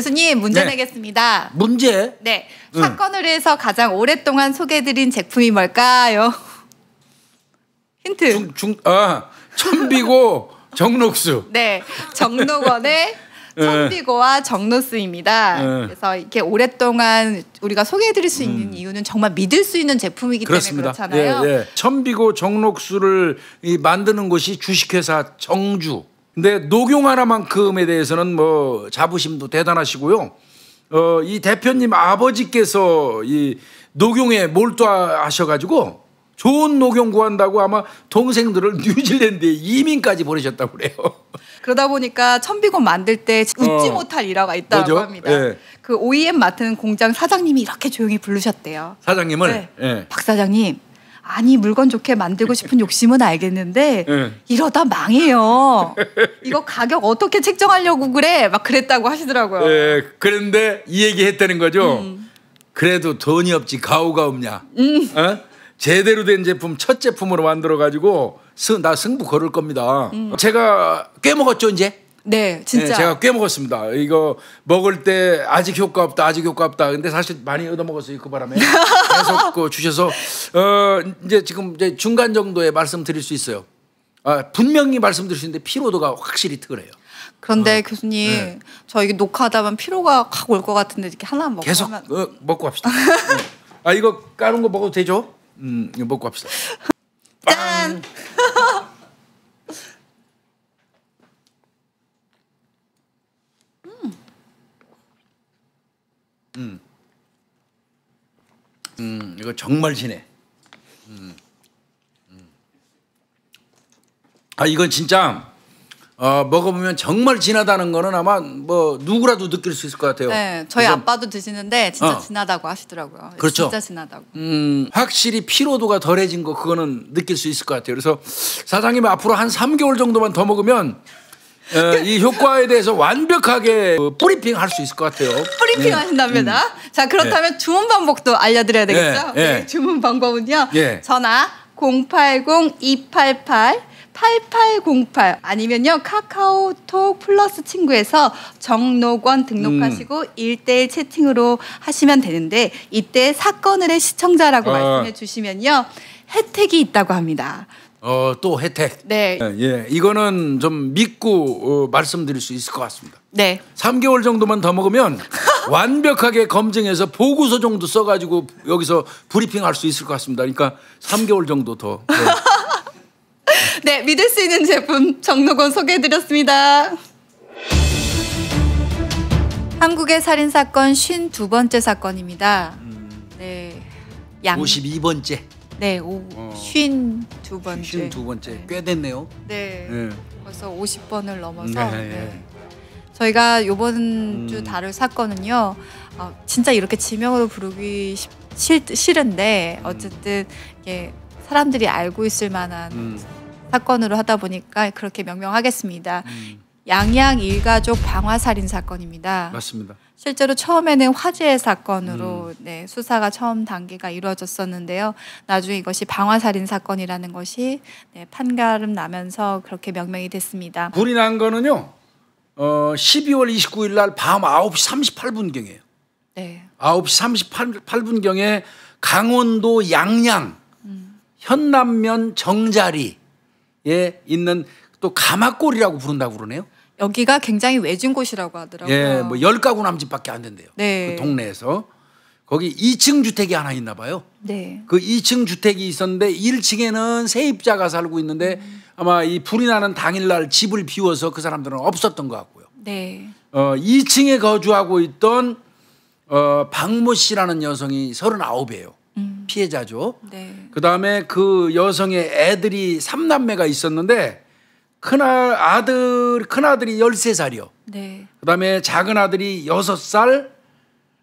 교수님 문제 네. 내겠습니다. 문제? 네. 응. 사건을 해서 가장 오랫동안 소개드린 제품이 뭘까요? 힌트. 중, 중, 아, 천비고 정록수. 네. 정록원의 네. 천비고와 정노스입니다. 네. 그래서 이렇게 오랫동안 우리가 소개해드릴 수 있는 음. 이유는 정말 믿을 수 있는 제품이기 그렇습니다. 때문에 그렇잖아요. 예, 예. 천비고 정록수를 만드는 곳이 주식회사 정주. 근데 녹용 하나만큼에 대해서는 뭐 자부심도 대단하시고요. 어, 이 대표님 아버지께서 이 녹용에 몰두하셔가지고 좋은 녹용 구한다고 아마 동생들을 뉴질랜드에 이민까지 보내셨다고 그래요. 그러다 보니까 천비곤 만들 때 웃지 어. 못할 일화가 있다고 뭐죠? 합니다. 예. 그 OEM 맡은 공장 사장님이 이렇게 조용히 부르셨대요. 사장님을? 네. 예. 박 사장님 아니 물건 좋게 만들고 싶은 욕심은 알겠는데 네. 이러다 망해요. 이거 가격 어떻게 책정하려고 그래? 막 그랬다고 하시더라고요. 네, 그런데 이 얘기 했다는 거죠. 음. 그래도 돈이 없지 가오가 없냐. 음. 어? 제대로 된 제품 첫 제품으로 만들어 가지고 나 승부 걸을 겁니다. 음. 제가 꽤 먹었죠 이제. 네, 진짜. 네, 제가 꽤 먹었습니다. 이거 먹을 때 아직 효과 없다, 아직 효과 없다. 근데 사실 많이 얻어 먹었어요 그 바람에 계속 그 주셔서 어 이제 지금 이제 중간 정도에 말씀드릴 수 있어요. 아, 분명히 말씀드릴 는데 피로도가 확실히 특그요 그런데 어, 교수님 네. 저 이게 녹화하다만 피로가 확올것 같은데 이렇게 하나 먹고 계속 하면... 어, 먹고 합시다. 네. 아 이거 까는 거 먹어도 되죠? 음 이거 먹고 합시다. 짠. 이거 정말 진해. 음. 음. 음. 아 이건 진짜 어, 먹어보면 정말 진하다는 거는 아마 뭐 누구라도 느낄 수 있을 것 같아요. 네, 저희 그래서, 아빠도 드시는데 진짜 어. 진하다고 하시더라고요. 그렇죠. 진짜 진하다고. 음, 확실히 피로도가 덜해진 거 그거는 느낄 수 있을 것 같아요. 그래서 사장님 앞으로 한 3개월 정도만 더 먹으면 어, 이 효과에 대해서 완벽하게 뿌리핑 그 할수 있을 것 같아요. 뿌리핑 예. 하신답니다. 음. 자, 그렇다면 예. 주문 방법도 알려드려야 예. 되겠죠? 네, 주문 방법은요. 전화 080-288 8808 아니면요 카카오톡 플러스 친구에서 정록원 등록하시고 일대일 채팅으로 하시면 되는데 이때 사건을 의 시청자라고 어. 말씀해 주시면요 혜택이 있다고 합니다. 어, 또 혜택. 네. 예, 예, 이거는 좀 믿고 어, 말씀드릴 수 있을 것 같습니다. 네. 3개월 정도만 더 먹으면 완벽하게 검증해서 보고서 정도 써가지고 여기서 브리핑할 수 있을 것 같습니다. 그러니까 3개월 정도 더. 네. 네, 믿을 수 있는 제품 정로건 소개해드렸습니다. 한국의 살인 사건 52번째 사건입니다. 네. 양... 52번째. 네, 네, 오, 어. 52번째. 52번째. 꽤 됐네요. 네. 네. 벌써 50번을 넘어서. 네. 네. 예. 저희가 이번 음. 주 다룰 사건은요. 어, 진짜 이렇게 지명으로 부르기 싫, 은데 음. 어쨌든 이게 사람들이 알고 있을 만한 음. 사건으로 하다 보니까 그렇게 명명하겠습니다. 음. 양양 일가족 방화 살인 사건입니다. 맞습니다. 실제로 처음에는 화재 사건으로 음. 네, 수사가 처음 단계가 이루어졌었는데요. 나중에 이것이 방화 살인 사건이라는 것이 네, 판가름 나면서 그렇게 명명이 됐습니다. 불이 난 거는요. 어, 12월 29일 날 밤 9시 38분경이에요. 네. 9시 38분경에 강원도 양양 음. 현남면 정자리에 있는 또 가마골이라고 부른다고 그러네요. 여기가 굉장히 외진 곳이라고 하더라고요. 예, 뭐 열 가구 남짓밖에 안 된대요. 네. 그 동네에서 거기 2층 주택이 하나 있나 봐요. 네. 그 2층 주택이 있었는데 1층에는 세입자가 살고 있는데 음. 아마 이 불이 나는 당일날 집을 비워서 그 사람들은 없었던 것 같고요. 네. 어, 2층에 거주하고 있던 어, 박모 씨라는 여성이 39이에요. 음. 피해자죠. 네. 그다음에 그 여성의 애들이 3남매가 있었는데 큰아 들 큰아들이 13살이요. 네. 그다음에 작은 아들이 6살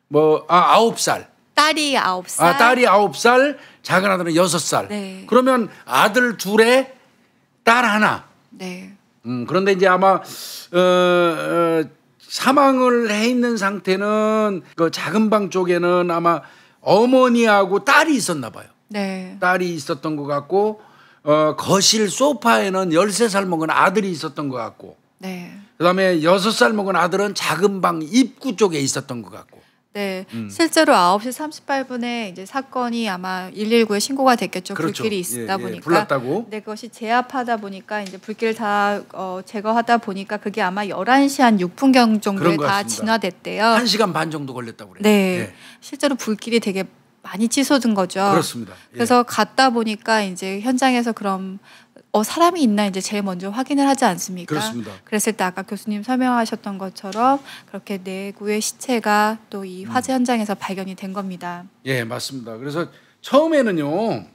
뭐아 9살. 딸이 9살. 아, 딸이 9살, 작은 아들은 6살. 네. 그러면 아들 둘에 딸 하나. 네. 음, 그런데 이제 아마 어, 어 사망을 해 있는 상태는 그 작은 방 쪽에는 아마 어머니하고 딸이 있었나 봐요. 네. 딸이 있었던 것 같고 어, 거실 소파에는 13살 먹은 아들이 있었던 것 같고 네. 그다음에 6살 먹은 아들은 작은 방 입구 쪽에 있었던 것 같고 네. 음. 실제로 9시 38분에 이제 사건이 아마 119에 신고가 됐겠죠. 그렇죠. 불길이 예, 예, 있다 예, 보니까. 불났다고. 네, 그것이 제압하다 보니까 이제 불길 다 어, 제거하다 보니까 그게 아마 11시 한 6분경 정도에 다다 진화됐대요. 1시간 반 정도 걸렸다고 그래요. 네. 네. 실제로 불길이 되게 많이 치솟은 거죠. 그렇습니다. 예. 그래서 갔다 보니까 이제 현장에서 그럼 어 사람이 있나 이제 제일 먼저 확인을 하지 않습니까? 그렇습니다. 그랬을 때 아까 교수님 설명하셨던 것처럼 그렇게 내구의 시체가 또이 음. 화재 현장에서 발견이 된 겁니다. 예, 맞습니다. 그래서 처음에는요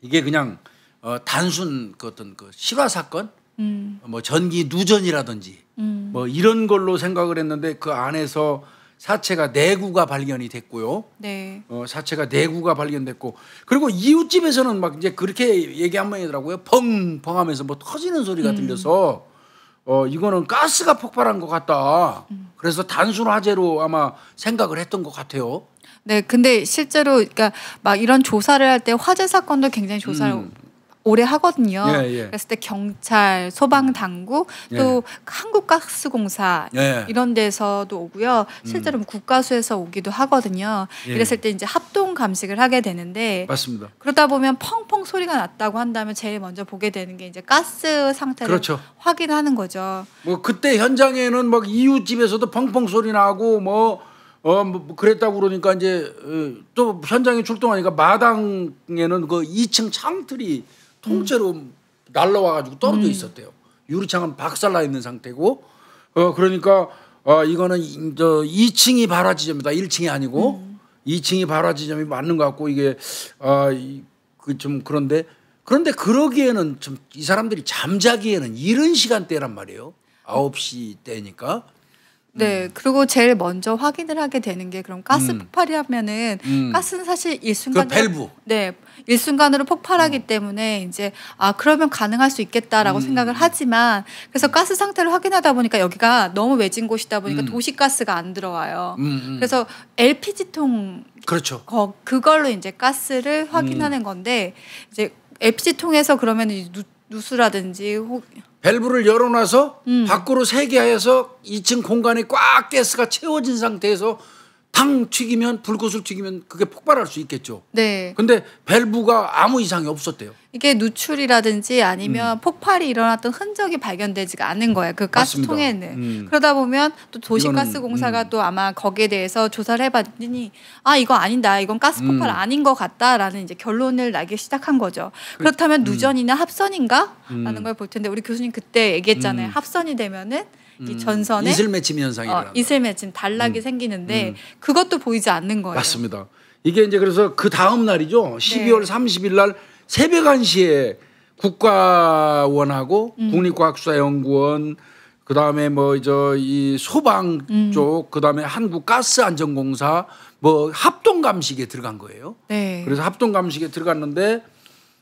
이게 그냥 어, 단순 그 어떤 그시화 사건, 음. 뭐 전기 누전이라든지 음. 뭐 이런 걸로 생각을 했는데 그 안에서 사체가 내 구가 발견이 됐고요. 네. 어, 사체가 내 구가 발견됐고 그리고 이웃집에서는 막 이제 그렇게 얘기한 모양더라고요 펑펑 하면서 뭐 터지는 소리가 음. 들려서 어 이거는 가스가 폭발한 것 같다. 음. 그래서 단순 화재로 아마 생각을 했던 것 같아요. 네, 근데 실제로 그러니까 막 이런 조사를 할 때 화재 사건도 굉장히 조사를 음. 오래 하거든요. 예, 예. 그랬을 때 경찰, 소방 당국, 예. 또 한국가스공사 예. 이런 데서도 오고요. 실제로 음. 뭐 국가수에서 오기도 하거든요. 이랬을때 예. 이제 합동 감식을 하게 되는데 맞습니다. 그러다 보면 펑펑 소리가 났다고 한다면 제일 먼저 보게 되는 게 이제 가스 상태를 그렇죠. 확인하는 거죠. 뭐 그때 현장에는 막 이웃집에서도 펑펑 소리 나고 뭐 어, 뭐, 뭐 그랬다고 그러니까 이제 어, 또 현장에 출동하니까 마당에는 그 2층 창틀이 통째로 음. 날라와가지고 떨어져 음. 있었대요. 유리창은 박살나 있는 상태고 어 그러니까 어 이거는 저 2층이 발화 지점이다. 1층이 아니고 음. 2층이 발화 지점이 맞는 것 같고 이게 아그좀 어 그 그런데 그런데 그러기에는 좀 이 사람들이 잠자기에는 이른 시간대란 말이에요. 9시 때니까 네, 음. 그리고 제일 먼저 확인을 하게 되는 게 그럼 가스 음. 폭발이라면은 음. 가스는 사실 일순간 그 밸브. 네, 일순간으로 폭발하기 어. 때문에 이제 아 그러면 가능할 수 있겠다라고 음. 생각을 하지만 그래서 가스 상태를 확인하다 보니까 여기가 너무 외진 곳이다 보니까 음. 도시 가스가 안 들어와요. 음, 그래서 LPG 통 그렇죠. 거, 그걸로 이제 가스를 확인하는 건데 이제 LPG 통에서 그러면 누수라든지 혹 밸브를 열어놔서 음. 밖으로 세게 하여서 2층 공간이 꽉 가스가 채워진 상태에서 탕 튀기면 불꽃을 튀기면 그게 폭발할 수 있겠죠. 네. 근데 밸브가 아무 이상이 없었대요. 이게 누출이라든지 아니면 음. 폭발이 일어났던 흔적이 발견되지가 않은 거예요. 그 가스통에는. 음. 그러다 보면 또 도시가스공사가 음. 또 아마 거기에 대해서 조사를 해봤더니 아 이거 아니다. 이건 가스 음. 폭발 아닌 것 같다라는 이제 결론을 나기 시작한 거죠. 그, 그렇다면 음. 누전이나 합선인가라는 음. 걸볼 텐데 우리 교수님 그때 얘기했잖아요. 합선이 되면은 이 전선에 이슬 맺힘 현상이 어, 이슬 맺힘 단락이 생기는데 그것도 보이지 않는 거예요. 맞습니다. 이게 이제 그래서 그 다음 날이죠. 12월 네. 30일 날 새벽 1시에 국가원하고 음. 국립과학수사연구원 그다음에 뭐저이 소방 음. 쪽 그다음에 한국가스안전공사 뭐 합동 감식에 들어간 거예요. 네. 그래서 합동 감식에 들어갔는데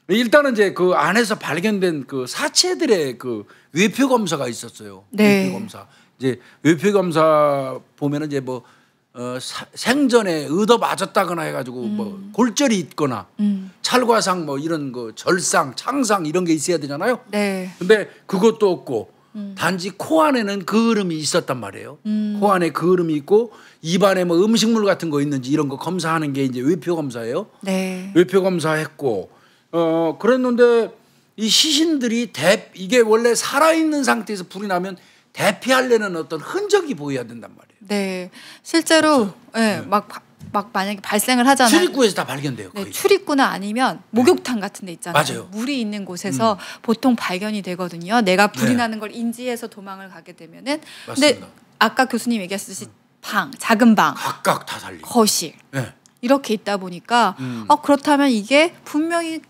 일단은 이제 그 안에서 발견된 그 사체들의 그 외표 검사가 있었어요. 네. 외표 검사. 이제 외표 검사 보면은 이제 뭐 어, 사, 생전에 얻어 맞았다거나 해가지고 뭐 음. 뭐 골절이 있거나 음. 찰과상 뭐 이런 거 절상 창상 이런 게 있어야 되잖아요. 네. 근데 그것도 없고 음. 단지 코 안에는 그을음이 있었단 말이에요. 음. 코 안에 그을음이 있고 입안에 뭐 음식물 같은 거 있는지 이런 거 검사하는 게 이제 외표 검사예요. 네. 외표 검사했고 어 그랬는데 이 시신들이 대 이게 원래 살아있는 상태에서 불이 나면 대피하려는 어떤 흔적이 보여야 된단 말이에요. 네, 실제로 네, 네. 막. 막 만약에 발생을 하잖아요. 출입구에서 다 발견돼요. 네, 출입구나 아니면 네. 목욕탕 같은 데 있잖아요. 맞아요. 물이 있는 곳에서 음. 보통 발견이 되거든요. 내가 불이 네. 나는 걸 인지해서 도망을 가게 되면은 근데 아까 교수님 얘기했듯이 음. 방, 작은 방, 각각 다 달리 거실 네. 이렇게 있다 보니까 음. 어 그렇다면 이게 분명히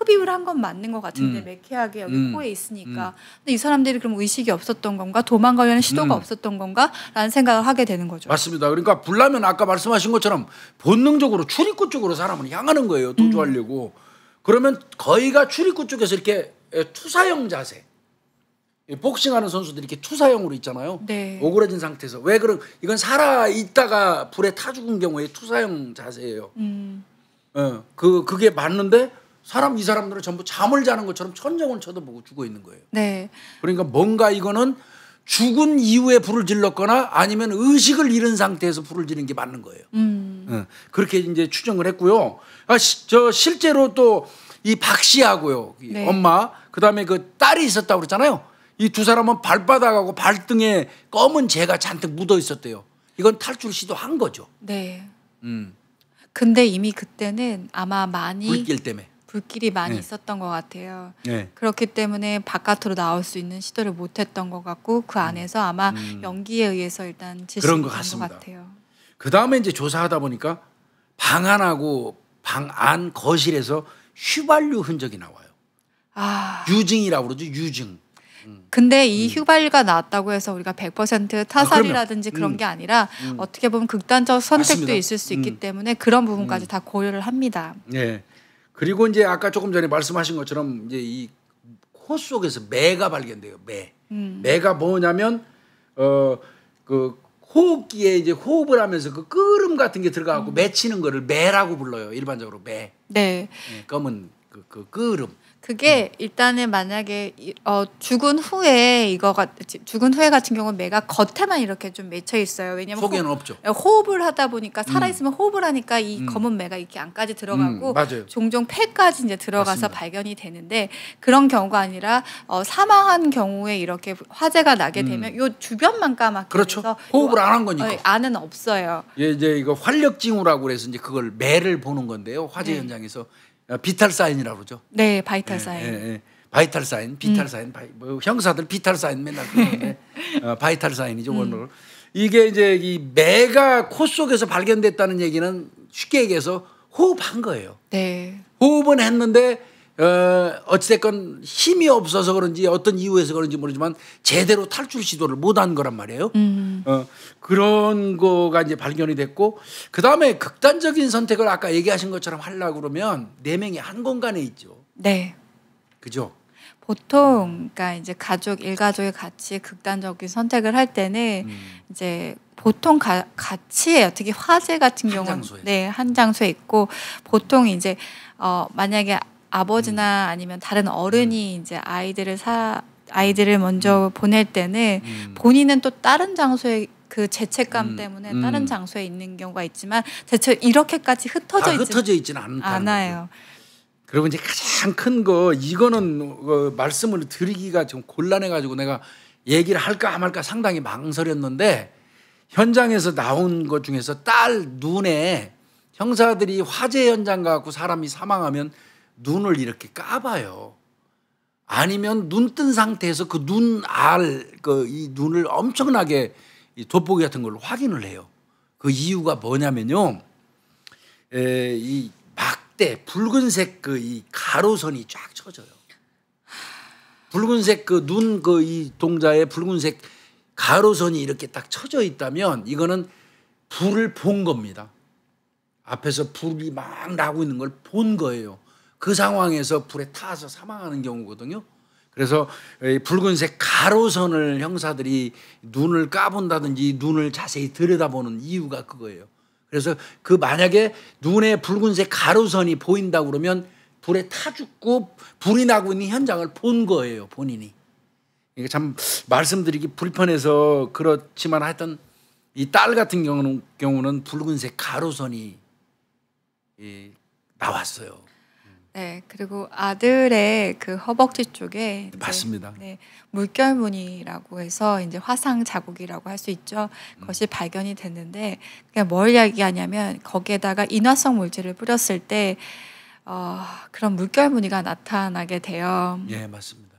흡입을 한 건 맞는 것 같은데 음. 매캐하게 여기 음. 코에 있으니까. 음. 근데 이 사람들이 그럼 의식이 없었던 건가 도망가려는 시도가 음. 없었던 건가라는 생각을 하게 되는 거죠. 맞습니다. 그러니까 불나면 아까 말씀하신 것처럼 본능적으로 출입구 쪽으로 사람을 향하는 거예요. 도주하려고. 음. 그러면 거의가 출입구 쪽에서 이렇게 투사형 자세. 복싱하는 선수들이 이렇게 투사형으로 있잖아요. 네. 오그라진 상태에서 왜 그런 이건 살아 있다가 불에 타 죽은 경우에 투사형 자세예요. 음. 어, 그 그게 맞는데 사람 이 사람들은 전부 잠을 자는 것처럼 천정을 쳐다보고 뭐 죽어 있는 거예요. 네. 그러니까 뭔가 이거는 죽은 이후에 불을 질렀거나 아니면 의식을 잃은 상태에서 불을 지는 게 맞는 거예요. 음. 예, 그렇게 이제 추정을 했고요. 아, 시, 저 실제로 또 이박 씨하고요, 네. 엄마 그다음에 그 딸이 있었다고 그랬잖아요. 이 두 사람은 발바닥하고 발등에 검은 재가 잔뜩 묻어 있었대요. 이건 탈출 시도한 거죠. 네. 음. 근데 이미 그때는 아마 많이 불길 때문에 불길이 많이 네. 있었던 것 같아요. 네. 그렇기 때문에 바깥으로 나올 수 있는 시도를 못했던 것 같고 그 음. 안에서 아마 음. 연기에 의해서 일단 그런 것, 같습니다. 것 같아요. 그 다음에 이제 조사하다 보니까 방 안하고 방 안 거실에서 휘발유 흔적이 나와요. 아. 유증이라고 그러죠. 유증. 음. 근데 이 음. 휘발유가 나왔다고 해서 우리가 100% 타살이라든지 아, 그런 음. 게 아니라 어떻게 보면 극단적 선택도 맞습니다. 있을 수 있기 때문에 그런 부분까지 다 고려를 합니다. 네. 그리고 이제 아까 조금 전에 말씀하신 것처럼 이제 이 코 속에서 매가 발견돼요. 매. 음. 매가 뭐냐면 어 그 호흡기에 이제 호흡을 하면서 그 끓음 같은 게 들어가고 음. 맺히는 거를 매라고 불러요. 일반적으로 매. 네. 네 검은 그, 그 끓음. 그게 음. 일단은 만약에 어, 죽은 후에 이거가 죽은 후에 같은 경우는 매가 겉에만 이렇게 좀 맺혀 있어요. 왜냐면 속에는 호, 없죠. 예, 호흡을 하다 보니까 살아 있으면 음. 호흡을 하니까 이 음. 검은 매가 이렇게 안까지 음, 들어가고 음, 종종 폐까지 이제 들어가서 맞습니다. 발견이 되는데 그런 경우가 아니라 어, 사망한 경우에 이렇게 화재가 나게 음. 되면 요 주변만 까맣게 그렇죠. 돼서 호흡을 안 한 거니까 어, 안은 없어요. 예, 이제 이거 활력징후라고 그래서 이제 그걸 매를 보는 건데요. 화재 네. 현장에서 아, 비탈 사인이라고 그러죠. 네, 바이탈 예, 사인. 예, 예, 바이탈 사인, 비탈 음. 사인, 바이, 뭐 형사들 비탈 사인 맨날 그러는데 네. 어, 바이탈 사인이죠 원로. 음. 이게 이제 이 매가 코 속에서 발견됐다는 얘기는 쉽게 얘기해서 호흡한 거예요. 네. 호흡은 했는데 어, 어찌됐건 힘이 없어서 그런지 어떤 이유에서 그런지 모르지만 제대로 탈출 시도를 못한 거란 말이에요. 음. 어, 그런 거가 이제 발견이 됐고 그 다음에 극단적인 선택을 아까 얘기하신 것처럼 하려고 그러면 네 명이 한 공간에 있죠. 네. 그죠? 보통 그러니까 이제 가족 일가족이 같이 극단적인 선택을 할 때는 음. 이제 보통 가, 같이 어떻게 화재 같은 경우는 네한 장소에 있고 보통 이제 어 만약에 아버지나 음. 아니면 다른 음. 어른이 이제 아이들을 사 아이들을 음. 먼저 보낼 때는 본인은 또 다른 장소에 그 죄책감 음, 때문에 음. 다른 장소에 있는 경우가 있지만 대체 이렇게까지 흩어져 있지 흩어져 있지는 않아요. 그러면 이제 가장 큰 거 이거는 어, 말씀을 드리기가 좀 곤란해 가지고 내가 얘기를 할까 말까 상당히 망설였는데 현장에서 나온 것 중에서 딸 눈에 형사들이 화재 현장 가고 사람이 사망하면 눈을 이렇게 까봐요. 아니면 눈 뜬 상태에서 그눈 알, 그 이 눈을 엄청나게 이 돋보기 같은 걸로 확인을 해요. 그 이유가 뭐냐면요. 에, 이 막대, 붉은색 그 이 가로선이 쫙 쳐져요. 붉은색 그 눈 그 이 동자에 붉은색 가로선이 이렇게 딱 쳐져 있다면 이거는 불을 본 겁니다. 앞에서 불이 막 나고 있는 걸 본 거예요. 그 상황에서 불에 타서 사망하는 경우거든요. 그래서 붉은색 가로선을 형사들이 눈을 까본다든지 눈을 자세히 들여다보는 이유가 그거예요. 그래서 그 만약에 눈에 붉은색 가로선이 보인다 그러면 불에 타 죽고 불이 나고 있는 현장을 본 거예요, 본인이. 이게 참 말씀드리기 불편해서 그렇지만 하여튼 이 딸 같은 경우는, 경우는 붉은색 가로선이 나왔어요. 네, 그리고 아들의 그 허벅지 쪽에 맞습니다. 네, 물결무늬라고 해서 이제 화상 자국이라고 할 수 있죠. 음. 그것이 음. 발견이 됐는데 그냥 뭘 이야기하냐면 거기에다가 인화성 물질을 뿌렸을 때 어, 그런 물결무늬가 나타나게 돼요. 예, 맞습니다.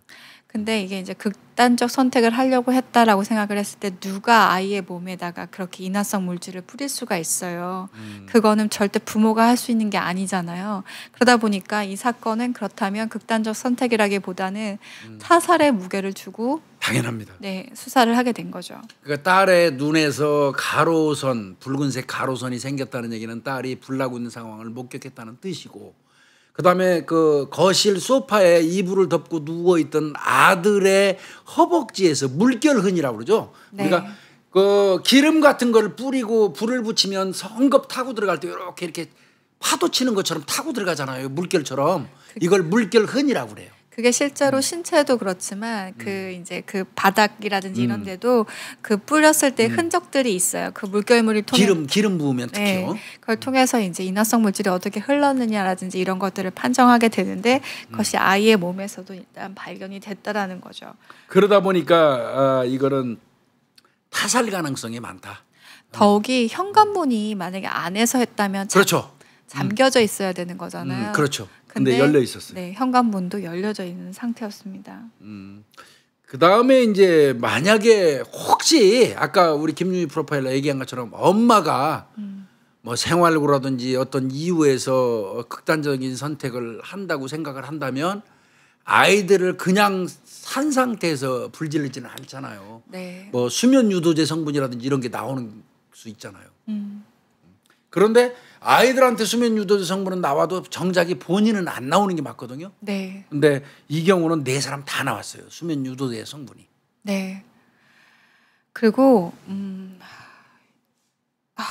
근데 이게 이제 극단적 선택을 하려고 했다라고 생각을 했을 때 누가 아이의 몸에다가 그렇게 인화성 물질을 뿌릴 수가 있어요. 음. 그거는 절대 부모가 할 수 있는 게 아니잖아요. 그러다 보니까 이 사건은 그렇다면 극단적 선택이라기보다는 음. 사살의 무게를 주고 당연합니다. 네, 수사를 하게 된 거죠. 그러니까 딸의 눈에서 가로선 붉은색 가로선이 생겼다는 얘기는 딸이 불나고 있는 상황을 목격했다는 뜻이고 그다음에 그 거실 소파에 이불을 덮고 누워 있던 아들의 허벅지에서 물결흔이라고 그러죠. 네. 그러니까 그 기름 같은 걸 뿌리고 불을 붙이면 성급 타고 들어갈 때 이렇게 이렇게 파도 치는 것처럼 타고 들어가잖아요. 물결처럼. 그렇죠. 이걸 물결흔이라고 그래요. 그게 실제로 음. 신체도 그렇지만 그 음. 이제 그 바닥이라든지 음. 이런 데도 그 뿌렸을 때 음. 흔적들이 있어요. 그 물결물이 통해 기름 기름 부으면 네. 특히요. 네, 그걸 음. 통해서 이제 인화성 물질이 어떻게 흘렀느냐라든지 이런 것들을 판정하게 되는데 그것이 아이의 몸에서도 일단 발견이 됐다라는 거죠. 그러다 보니까 아, 이거는 타살 가능성이 많다. 더욱이 현관문이 만약에 안에서 했다면 그렇죠. 잠겨져 있어야 되는 거잖아요. 그렇죠. 근데, 열려 있었어요. 네, 현관문도 열려져 있는 상태였습니다. 음. 그 다음에 이제 만약에 혹시 아까 우리 김유미 프로파일러 얘기한 것처럼 엄마가 음. 뭐 생활고라든지 어떤 이유에서 극단적인 선택을 한다고 생각을 한다면 아이들을 그냥 산 상태에서 불질르지는 않잖아요. 네. 뭐 수면 유도제 성분이라든지 이런 게 나오는 수 있잖아요. 음. 그런데 아이들한테 수면 유도제 성분은 나와도 정작이 본인은 안 나오는 게 맞거든요. 네. 근데 이 경우는 네 사람 다 나왔어요. 수면 유도제 성분이. 네. 그리고 음. 아,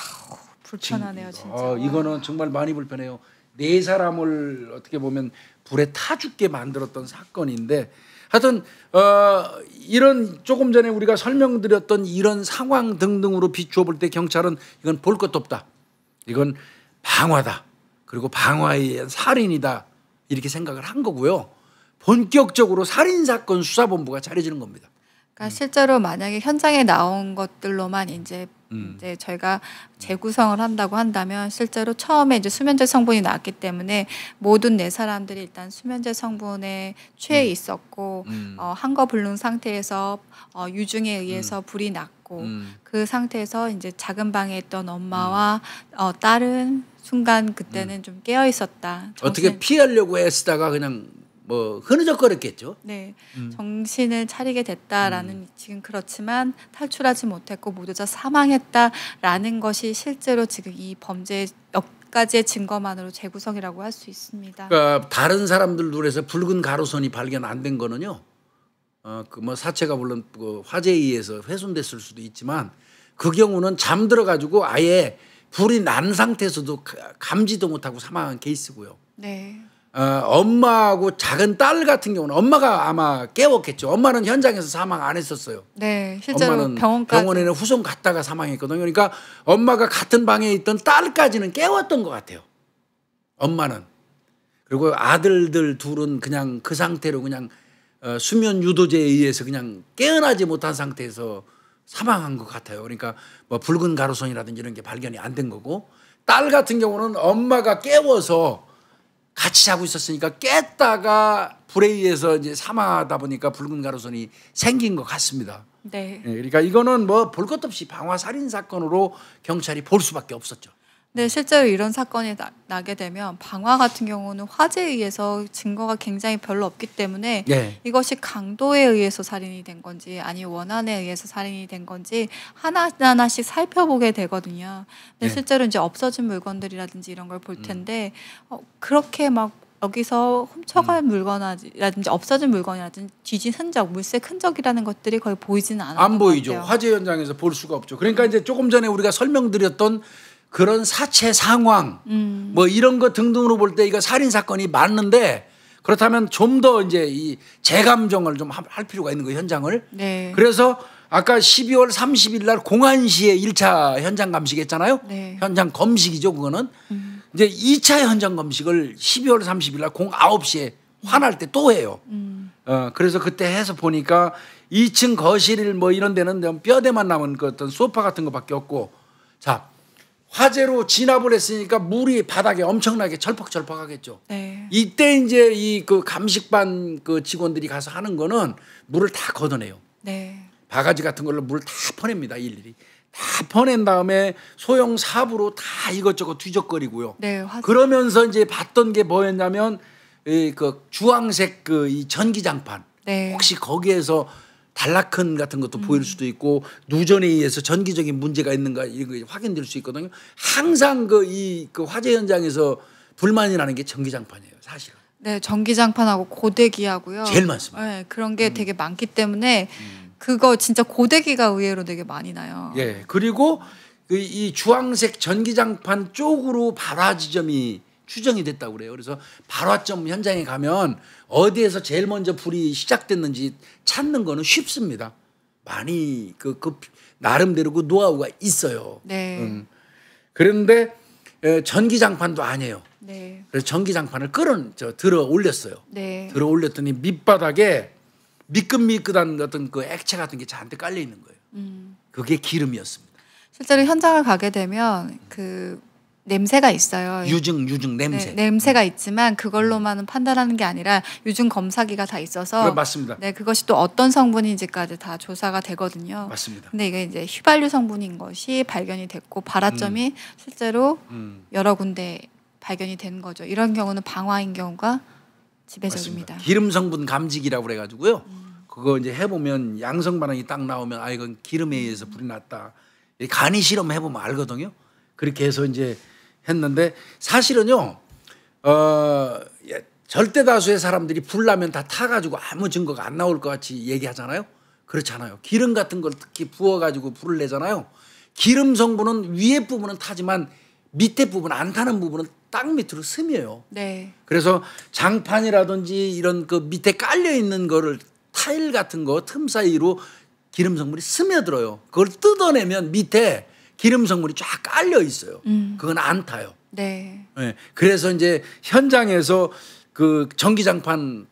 불편하네요, 진짜. 아, 이거는 정말 많이 불편해요. 네 사람을 어떻게 보면 불에 타 죽게 만들었던 사건인데 하여튼 어, 이런 조금 전에 우리가 설명드렸던 이런 상황 등등으로 비추어 볼 때 경찰은 이건 볼 것도 없다. 이건 방화다. 그리고 방화에 의한 살인이다. 이렇게 생각을 한 거고요. 본격적으로 살인사건 수사본부가 차려지는 겁니다. 그러니까 음. 실제로 만약에 현장에 나온 것들로만 이제 음. 이제 저희가 재구성을 한다고 한다면 실제로 처음에 이제 수면제 성분이 나왔기 때문에 모든 네 사람들이 일단 수면제 성분에 취해 음. 있었고 음. 어, 한거 불능 상태에서 어, 유증에 의해서 음. 불이 났고 음. 그 상태에서 이제 작은 방에 있던 엄마와 어, 딸은 순간 그때는 좀 깨어 있었다. 정신... 어떻게 피하려고 애쓰다가 그냥 뭐 흐느적거렸겠죠. 네, 음. 정신을 차리게 됐다라는 음. 지금 그렇지만 탈출하지 못했고 모두다 사망했다라는 것이 실제로 지금 이 범죄 몇 가지의 증거만으로 재구성이라고 할 수 있습니다. 그러니까 다른 사람들 눈에서 붉은 가로선이 발견 안 된 거는요. 어, 그뭐 사체가 물론 그 화재에 의해서 훼손됐을 수도 있지만 그 경우는 잠들어 가지고 아예 불이 난 상태에서도 감지도 못하고 사망한 케이스고요. 네. 어, 엄마하고 작은 딸 같은 경우는 엄마가 아마 깨웠겠죠. 엄마는 현장에서 사망 안 했었어요. 네, 실제로 병원까지. 병원에는 후송 갔다가 사망했거든요. 그러니까 엄마가 같은 방에 있던 딸까지는 깨웠던 것 같아요. 엄마는 그리고 아들들 둘은 그냥 그 상태로 그냥 어, 수면 유도제에 의해서 그냥 깨어나지 못한 상태에서 사망한 것 같아요. 그러니까 뭐 붉은 가로선이라든지 이런 게 발견이 안 된 거고 딸 같은 경우는 엄마가 깨워서 같이 자고 있었으니까 깼다가 불에 의해서 이제 사망하다 보니까 붉은 가로선이 생긴 것 같습니다. 네. 예, 그러니까 이거는 뭐 볼 것 없이 방화 살인 사건으로 경찰이 볼 수밖에 없었죠. 근데 네, 실제로 이런 사건이 나, 게 되면 방화 같은 경우는 화재에 의해서 증거가 굉장히 별로 없기 때문에 네. 이것이 강도에 의해서 살인이 된 건지 아니 면 원한에 의해서 살인이 된 건지 하나하나씩 살펴보게 되거든요. 근데 네. 실제로 이제 없어진 물건들이라든지 이런 걸볼 음. 텐데 음. 어, 그렇게 막 여기서 훔쳐간 음. 물건이라든지 없어진 물건이라든지 뒤진 흔적, 물색 흔적이라는 것들이 거의 보이지는 않아요. 안 보이죠. 같아요. 화재 현장에서 볼 수가 없죠. 그러니까 이제 조금 전에 우리가 설명드렸던 그런 사체 상황 음. 뭐 이런 것 등등으로 볼 때 이거 살인 사건이 맞는데 그렇다면 좀 더 이제 이 재감정을 좀 할 필요가 있는 거예요 현장을. 네. 그래서 아까 12월 30일 날 공안시에 1차 현장 감식했잖아요. 네. 현장 검식이죠 그거는. 음. 이제 2차 현장 검식을 12월 30일 날 공 9시에 화날 때 또 해요. 음. 어, 그래서 그때 해서 보니까 2층 거실 뭐 이런 데는 뼈대만 남은 그 어떤 소파 같은 거밖에 없고 자 화재로 진압을 했으니까 물이 바닥에 엄청나게 절퍽절퍽하겠죠. 네. 이때 이제 이 그 감식반 그 직원들이 가서 하는 거는 물을 다 걷어내요. 네. 바가지 같은 걸로 물을 다 퍼냅니다 일일이. 다 퍼낸 다음에 소형 삽으로 다 이것저것 뒤적거리고요. 네, 그러면서 이제 봤던 게 뭐였냐면 이그 주황색 그이 전기장판. 네. 혹시 거기에서 단락흔 같은 것도 음. 보일 수도 있고 누전에 의해서 전기적인 문제가 있는가 이런 게 확인될 수 있거든요. 항상 그 이그 그 화재 현장에서 불만이라는 게 전기장판이에요, 사실은. 네, 전기장판하고 고데기하고요. 제일 많습니다. 네, 그런 게 음. 되게 많기 때문에 음. 그거 진짜 고데기가 의외로 되게 많이 나요. 예, 그리고 이, 그 이 주황색 전기장판 쪽으로 발화 지점이 추정이 됐다고 그래요. 그래서 발화점 현장에 가면 어디에서 제일 먼저 불이 시작됐는지 찾는 거는 쉽습니다. 많이 그, 그 나름대로 그 노하우가 있어요. 네. 음. 그런데 전기 장판도 아니에요. 네. 그래서 전기 장판을 끌어 저 들어 올렸어요. 네. 들어 올렸더니 밑바닥에 미끈미끈한 어떤 그 액체 같은 게 저한테 깔려 있는 거예요. 음. 그게 기름이었습니다. 실제로 현장을 가게 되면 그 냄새가 있어요. 유증, 유증, 네, 냄새. 네, 냄새가 음. 있지만 그걸로만은 음. 판단하는 게 아니라 유증 검사기가 다 있어서 그 맞습니다. 네, 그것이 또 어떤 성분인지까지 다 조사가 되거든요. 맞습니다. 근데 이게 이제 휘발유 성분인 것이 발견이 됐고 발화점이 음. 실제로 음. 여러 군데 발견이 된 거죠. 이런 경우는 방화인 경우가 지배적입니다. 맞습니다. 기름 성분 감지기라고 그래 가지고요. 음. 그거 이제 해 보면 양성 반응이 딱 나오면 아 이건 기름에 의해서 불이 났다. 간이 실험 해보면 알거든요. 그렇게 해서 이제 했는데 사실은요, 어, 예, 절대 다수의 사람들이 불나면 다 타가지고 아무 증거가 안 나올 것 같이 얘기하잖아요. 그렇잖아요. 기름 같은 걸 특히 부어가지고 불을 내잖아요. 기름 성분은 위에 부분은 타지만 밑에 부분 안 타는 부분은 땅 밑으로 스며요. 네. 그래서 장판이라든지 이런 그 밑에 깔려 있는 거를 타일 같은 거 틈 사이로 기름 성분이 스며들어요. 그걸 뜯어내면 밑에 기름 성분이 쫙 깔려 있어요. 음. 그건 안 타요. 네. 네. 그래서 이제 현장에서 그 전기장판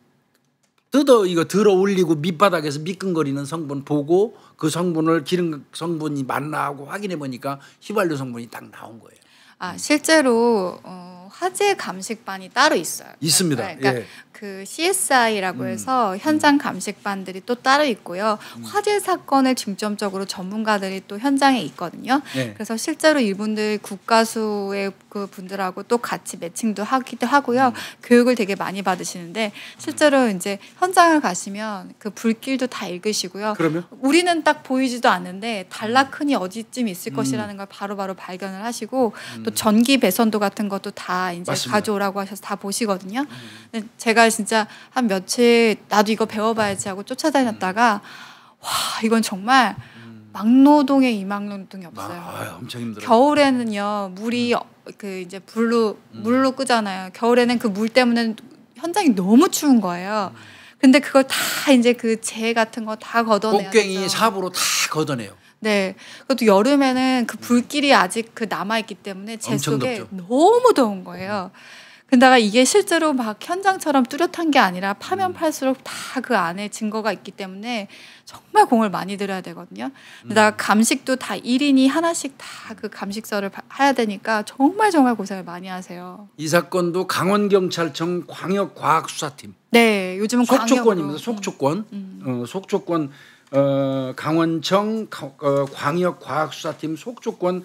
뜯어 이거 들어 올리고 밑바닥에서 미끈거리는 성분 보고 그 성분을 기름 성분이 맞나 하고 확인해 보니까 휘발유 성분이 딱 나온 거예요. 아 실제로 어... 화재 감식반이 따로 있어요. 있습니다. 네, 그러니까 예. 그 CSI라고 음. 해서 음. 현장 감식반들이 또 따로 있고요. 음. 화재 사건을 중점적으로 전문가들이 또 현장에 있거든요. 예. 그래서 실제로 이분들 국가수의 그 분들하고 또 같이 매칭도 하기도 하고요. 음. 교육을 되게 많이 받으시는데 실제로 이제 현장을 가시면 그 불길도 다 읽으시고요. 그러면 우리는 딱 보이지도 않는데 달라크니 음. 어디쯤 있을 음. 것이라는 걸 바로바로 바로 발견을 하시고 또 전기 배선도 같은 것도 다다 이제 맞습니다. 가져오라고 하셔서 다 보시거든요. 음. 제가 진짜 한 며칠 나도 이거 배워봐야지 하고 쫓아다녔다가 음. 와 이건 정말 음. 막노동에 이막노동이 없어요. 아, 아 엄청 힘들어. 겨울에는요 물이 음. 그 이제 불로 물로 끄잖아요. 겨울에는 그 물 때문에 현장이 너무 추운 거예요. 근데 그걸 다 이제 그 재 같은 거 다 걷어내요. 꽃갱이 삽으로 다 걷어내요. 네. 그것도 여름에는 그 음. 불길이 아직 그 남아있기 때문에 제 속에 덥죠. 너무 더운 거예요. 음. 근데가 이게 실제로 막 현장처럼 뚜렷한 게 아니라 파면 음. 팔수록 다 그 안에 증거가 있기 때문에 정말 공을 많이 들여야 되거든요. 게다가 감식도 다 1인이 하나씩 다 그 감식서를 해야 되니까 정말 정말 고생을 많이 하세요. 이 사건도 강원경찰청 광역과학수사팀. 네, 요즘은 속초권입니다. 속초권. 음. 어, 속초권 어, 강원청 어, 광역과학수사팀 속초권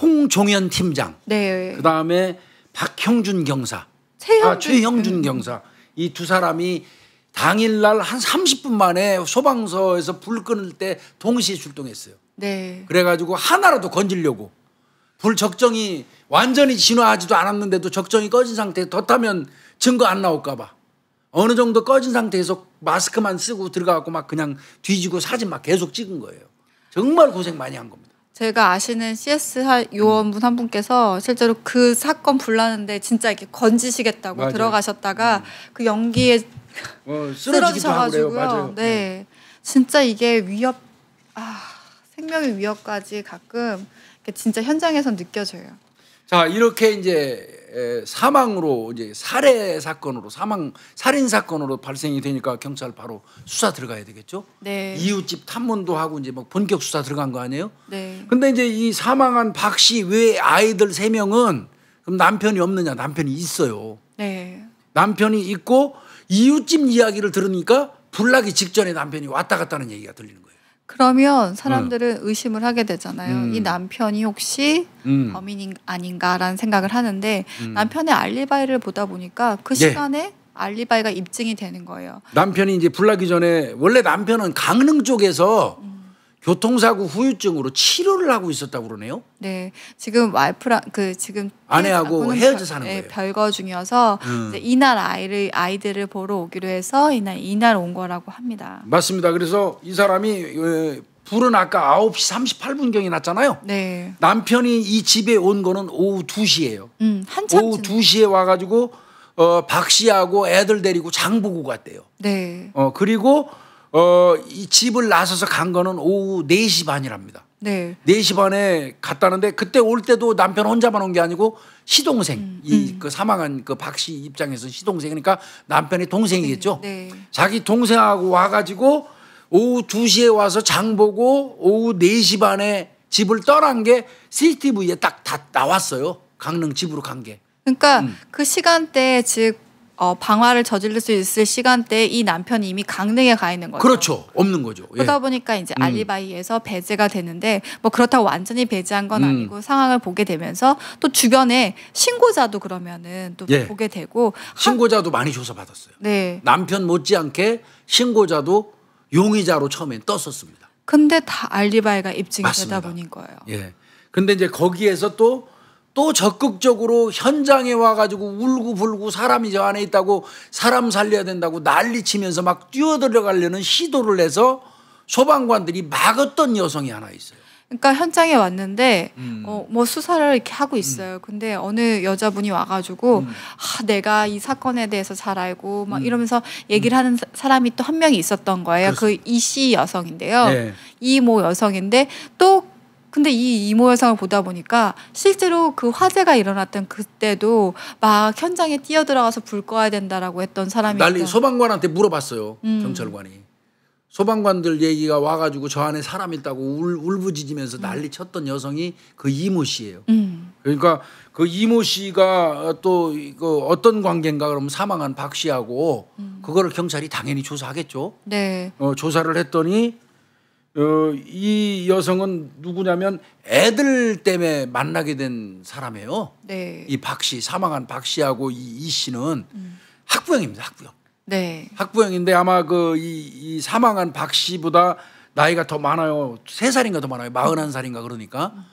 홍종현 팀장. 네. 그 다음에 박형준 경사. 최형준. 아, 최형준 음. 경사. 이 두 사람이 당일날 한 30분 만에 소방서에서 불 끄는 때 동시에 출동했어요. 네. 그래가지고 하나라도 건지려고 불 적정이 완전히 진화하지도 않았는데도 적정이 꺼진 상태에 덧하면 증거 안 나올까봐. 어느 정도 꺼진 상태에서 마스크만 쓰고 들어가고 막 그냥 뒤지고 사진 막 계속 찍은 거예요. 정말 고생 많이 한 겁니다. 제가 아시는 CS 요원분 한 분께서 실제로 그 사건 불나는데 진짜 이렇게 건지시겠다고 맞아요. 들어가셨다가 음. 그 연기에 어, 쓰러지셔가지고요. 네. 네, 진짜 이게 위협, 아, 생명의 위협까지 가끔 진짜 현장에서 느껴져요. 자 이렇게 이제 이 사망으로 이제 살해 사건으로 사망 살인 사건으로 발생이 되니까 경찰 바로 수사 들어가야 되겠죠. 네. 이웃집 탐문도 하고 이제 막 뭐 본격 수사 들어간 거 아니에요? 네. 근데 이제 이 사망한 박 씨 외 아이들 세 명은 그럼 남편이 없느냐? 남편이 있어요. 네. 남편이 있고 이웃집 이야기를 들으니까 불나기 직전에 남편이 왔다 갔다는 얘기가 들리는 거예요. 그러면 사람들은 의심을 하게 되잖아요. 음. 이 남편이 혹시 음. 범인 아닌가라는 생각을 하는데 음. 남편의 알리바이를 보다 보니까 그 네. 시간에 알리바이가 입증이 되는 거예요. 남편이 이제 불나기 전에 원래 남편은 강릉 쪽에서 음. 교통사고 후유증으로 치료를 하고 있었다고 그러네요. 네, 지금 와이프랑 그 지금 아내하고 그 헤어져 사는 예, 거예요. 별거 중이어서 음. 이날 아이를 아이들을 보러 오기로 해서 이날 이날 온 거라고 합니다. 맞습니다. 그래서 이 사람이 어, 불은 아까 9시 38분 경에 났잖아요. 네. 남편이 이 집에 온 거는 오후 2시예요. 음, 한참 오후 지났요 2시에 와 가지고 어, 박 씨하고 애들 데리고 장 보고 갔대요. 네. 어, 그리고 어, 이 집을 나서서 간 거는 오후 4시 반이랍니다. 네. 4시 반에 갔다는데 그때 올 때도 남편 혼자만 온 게 아니고 시동생, 음, 이그 음. 사망한 그 박씨 입장에서 시동생이니까 남편이 동생이겠죠. 네, 네. 자기 동생하고 와가지고 오후 2시에 와서 장 보고 오후 4시 반에 집을 떠난 게 CCTV에 딱 다 나왔어요. 강릉 집으로 간 게. 그러니까 음. 그 시간대에 즉 어, 방화를 저질릴 수 있을 시간대에 이 남편이 이미 강릉에 가 있는 거죠. 그렇죠. 없는 거죠. 예. 그러다 보니까 이제 음. 알리바이에서 배제가 되는데 뭐 그렇다고 완전히 배제한 건 음. 아니고 상황을 보게 되면서 또 주변에 신고자도 그러면은 또 예. 보게 되고 신고자도 한... 많이 조사받았어요. 네. 남편 못지않게 신고자도 용의자로 처음엔 떴었습니다. 근데 다 알리바이가 입증이 맞습니다. 되다 보니 거예요. 예. 근데 이제 거기에서 또또 적극적으로 현장에 와가지고 울고불고 사람이 저 안에 있다고 사람 살려야 된다고 난리치면서 막 뛰어들어가려는 시도를 해서 소방관들이 막았던 여성이 하나 있어요. 그러니까 현장에 왔는데 음. 어, 뭐 수사를 이렇게 하고 음. 있어요. 음. 근데 어느 여자분이 와가지고 음. 아, 내가 이 사건에 대해서 잘 알고 막 음. 이러면서 음. 얘기를 하는 사람이 또 한 명이 있었던 거예요. 그이씨 그 여성인데요. 네. 이모 여성인데 또 근데 이 이모 여상을 보다 보니까 실제로 그 화재가 일어났던 그때도 막 현장에 뛰어들어가서 불 꺼야 된다라고 했던 사람이 난리 있다. 소방관한테 물어봤어요. 음. 경찰관이. 소방관들 얘기가 와가지고 저 안에 사람 있다고 울, 울부짖으면서 난리 쳤던 여성이 그 이모 씨예요. 음. 그러니까 그 이모 씨가 또그 어떤 관계인가 그러면 사망한 박 씨하고 음. 그거를 경찰이 당연히 조사하겠죠. 네. 어, 조사를 했더니 어, 이 여성은 누구냐면 애들 때문에 만나게 된 사람이에요. 네. 이 박씨 사망한 박씨하고 이, 이 씨는 음. 학부형입니다. 학부형. 네. 학부형인데 아마 그 이 사망한 박씨보다 나이가 더 많아요. 세 살인가 더 많아요. 마흔한 살인가 그러니까. 음.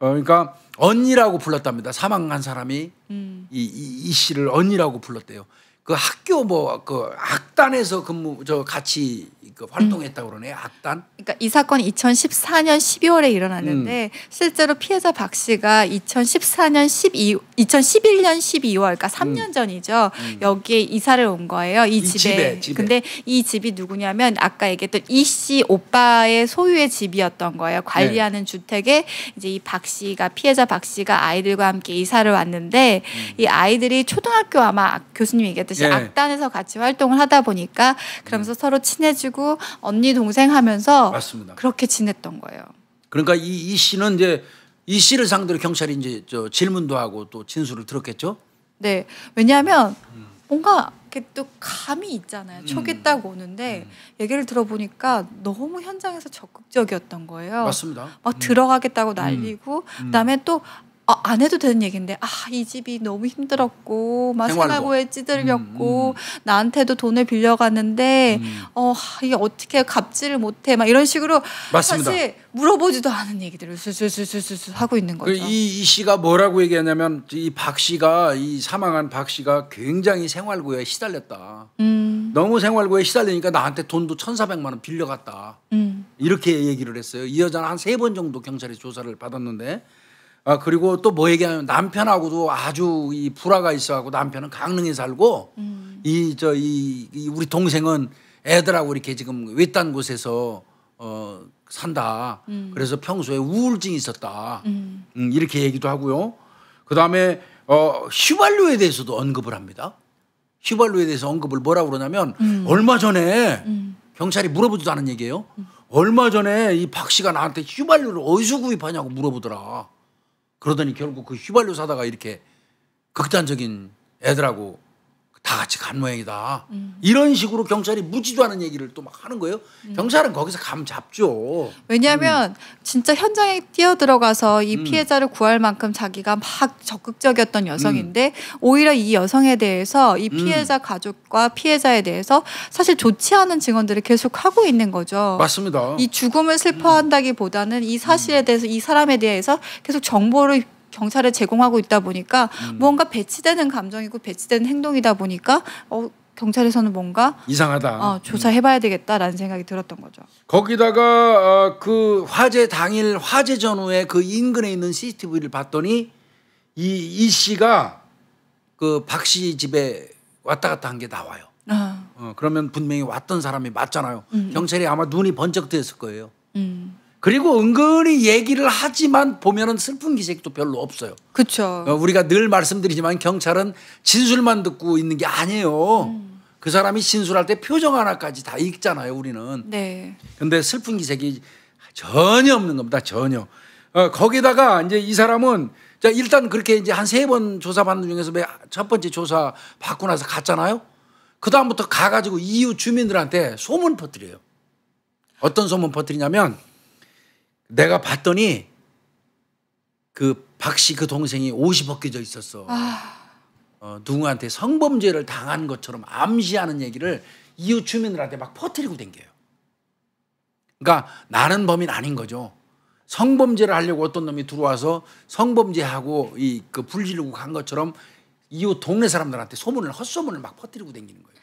어, 그러니까 언니라고 불렀답니다. 사망한 사람이 음. 이, 이, 이 씨를 언니라고 불렀대요. 그 학교 뭐 그 학단에서 근무 저 같이 그 활동했다고 그러네. 악단. 그러니까 이 사건이 2014년 12월에 일어났는데 음. 실제로 피해자 박 씨가 2014년 12 2011년 12월 그러니까 3년 음. 전이죠. 음. 여기에 이사를 온 거예요. 이, 이 집에. 집에, 집에. 근데 이 집이 누구냐면 아까 얘기했던 이 씨 오빠의 소유의 집이었던 거예요. 관리하는 네. 주택에 이제 이 박 씨가 피해자 박 씨가 아이들과 함께 이사를 왔는데 음. 이 아이들이 초등학교 아마 아, 교수님 얘기했듯이 네. 악단에서 같이 활동을 하다 보니까 그러면서 음. 서로 친해지고 친고 언니 동생 하면서 맞습니다. 그렇게 지냈던 거예요. 그러니까 이, 이 씨는 이제 이 씨를 상대로 경찰이 이제 저 질문도 하고 또 진술을 들었겠죠? 네. 왜냐하면 음. 뭔가 또 감이 있잖아요. 촉이 음. 딱 오는데 음. 얘기를 들어보니까 너무 현장에서 적극적이었던 거예요. 맞습니다. 막 음. 들어가겠다고 음. 날리고 음. 그다음에 또 아, 안 해도 되는 얘기인데 아 이 집이 너무 힘들었고 막 생활고에 찌들렸고 음, 음. 나한테도 돈을 빌려갔는데 음. 어 이게 어떻게 갚지를 못해 막 이런 식으로 맞습니다. 사실 물어보지도 않은 얘기들을 수수수수수 하고 있는 그 거죠. 그 이, 이 씨가 뭐라고 얘기하냐면 이 박 씨가 이 사망한 박 씨가 굉장히 생활고에 시달렸다. 음. 너무 생활고에 시달리니까 나한테 돈도 천사백만원 빌려갔다. 음. 이렇게 얘기를 했어요. 이 여자는 한 세 번 정도 경찰에 조사를 받았는데 아, 그리고 또 뭐 얘기하면 남편하고도 아주 이 불화가 있어갖고 남편은 강릉에 살고 음. 이저 이, 이 우리 동생은 애들하고 이렇게 지금 외딴 곳에서 어 산다. 음. 그래서 평소에 우울증이 있었다. 음. 음 이렇게 얘기도 하고요. 그 다음에 어 휘발유에 대해서도 언급을 합니다. 휘발유에 대해서 언급을 뭐라고 그러냐면 음. 얼마 전에 경찰이 물어보지도 않은 얘기예요. 얼마 전에 이 박 씨가 나한테 휘발유를 어디서 구입하냐고 물어보더라. 그러더니 결국 그 휘발유 사다가 이렇게 극단적인 애들하고 다 같이 간 모양이다. 음. 이런 식으로 경찰이 무지도 않은 얘기를 또 막 하는 거예요. 음. 경찰은 거기서 감 잡죠. 왜냐하면 음. 진짜 현장에 뛰어 들어가서 이 음. 피해자를 구할 만큼 자기가 막 적극적이었던 여성인데 음. 오히려 이 여성에 대해서 이 음. 피해자 가족과 피해자에 대해서 사실 좋지 않은 증언들을 계속 하고 있는 거죠. 맞습니다. 이 죽음을 슬퍼한다기보다는 이 사실에 대해서 이 사람에 대해서 계속 정보를 경찰에 제공하고 있다 보니까 음. 뭔가 배치되는 감정이고 배치되는 행동이다 보니까 어, 경찰에서는 뭔가 이상하다. 어, 조사해봐야 되겠다라는 생각이 들었던 거죠. 거기다가 어, 그 화재 당일 화재 전후에 그 인근에 있는 CCTV를 봤더니 이 이 씨가 그 박 씨 집에 왔다 갔다 한 게 나와요. 아. 어, 그러면 분명히 왔던 사람이 맞잖아요. 음. 경찰이 아마 눈이 번쩍 뜨였을 거예요. 음. 그리고 은근히 얘기를 하지만 보면은 슬픈 기색도 별로 없어요. 그렇죠. 우리가 늘 말씀드리지만 경찰은 진술만 듣고 있는 게 아니에요. 음. 그 사람이 진술할 때 표정 하나까지 다 읽잖아요, 우리는. 네. 근데 슬픈 기색이 전혀 없는 겁니다. 전혀. 어, 거기다가 이제 이 사람은 자, 일단 그렇게 이제 한 세 번 조사받는 중에서 첫 번째 조사 받고 나서 갔잖아요. 그다음부터 가가지고 이웃 주민들한테 소문 퍼뜨려요. 어떤 소문 퍼뜨리냐면 내가 봤더니 그 박 씨 그 동생이 옷이 벗겨져 있었어. 아... 어, 누구한테 성범죄를 당한 것처럼 암시하는 얘기를 이웃 주민들한테 막 퍼뜨리고 댕겨요. 그러니까 나는 범인 아닌 거죠. 성범죄를 하려고 어떤 놈이 들어와서 성범죄하고 이 그 불지르고 간 것처럼 이웃 동네 사람들한테 소문을 헛소문을 막 퍼뜨리고 댕기는 거예요.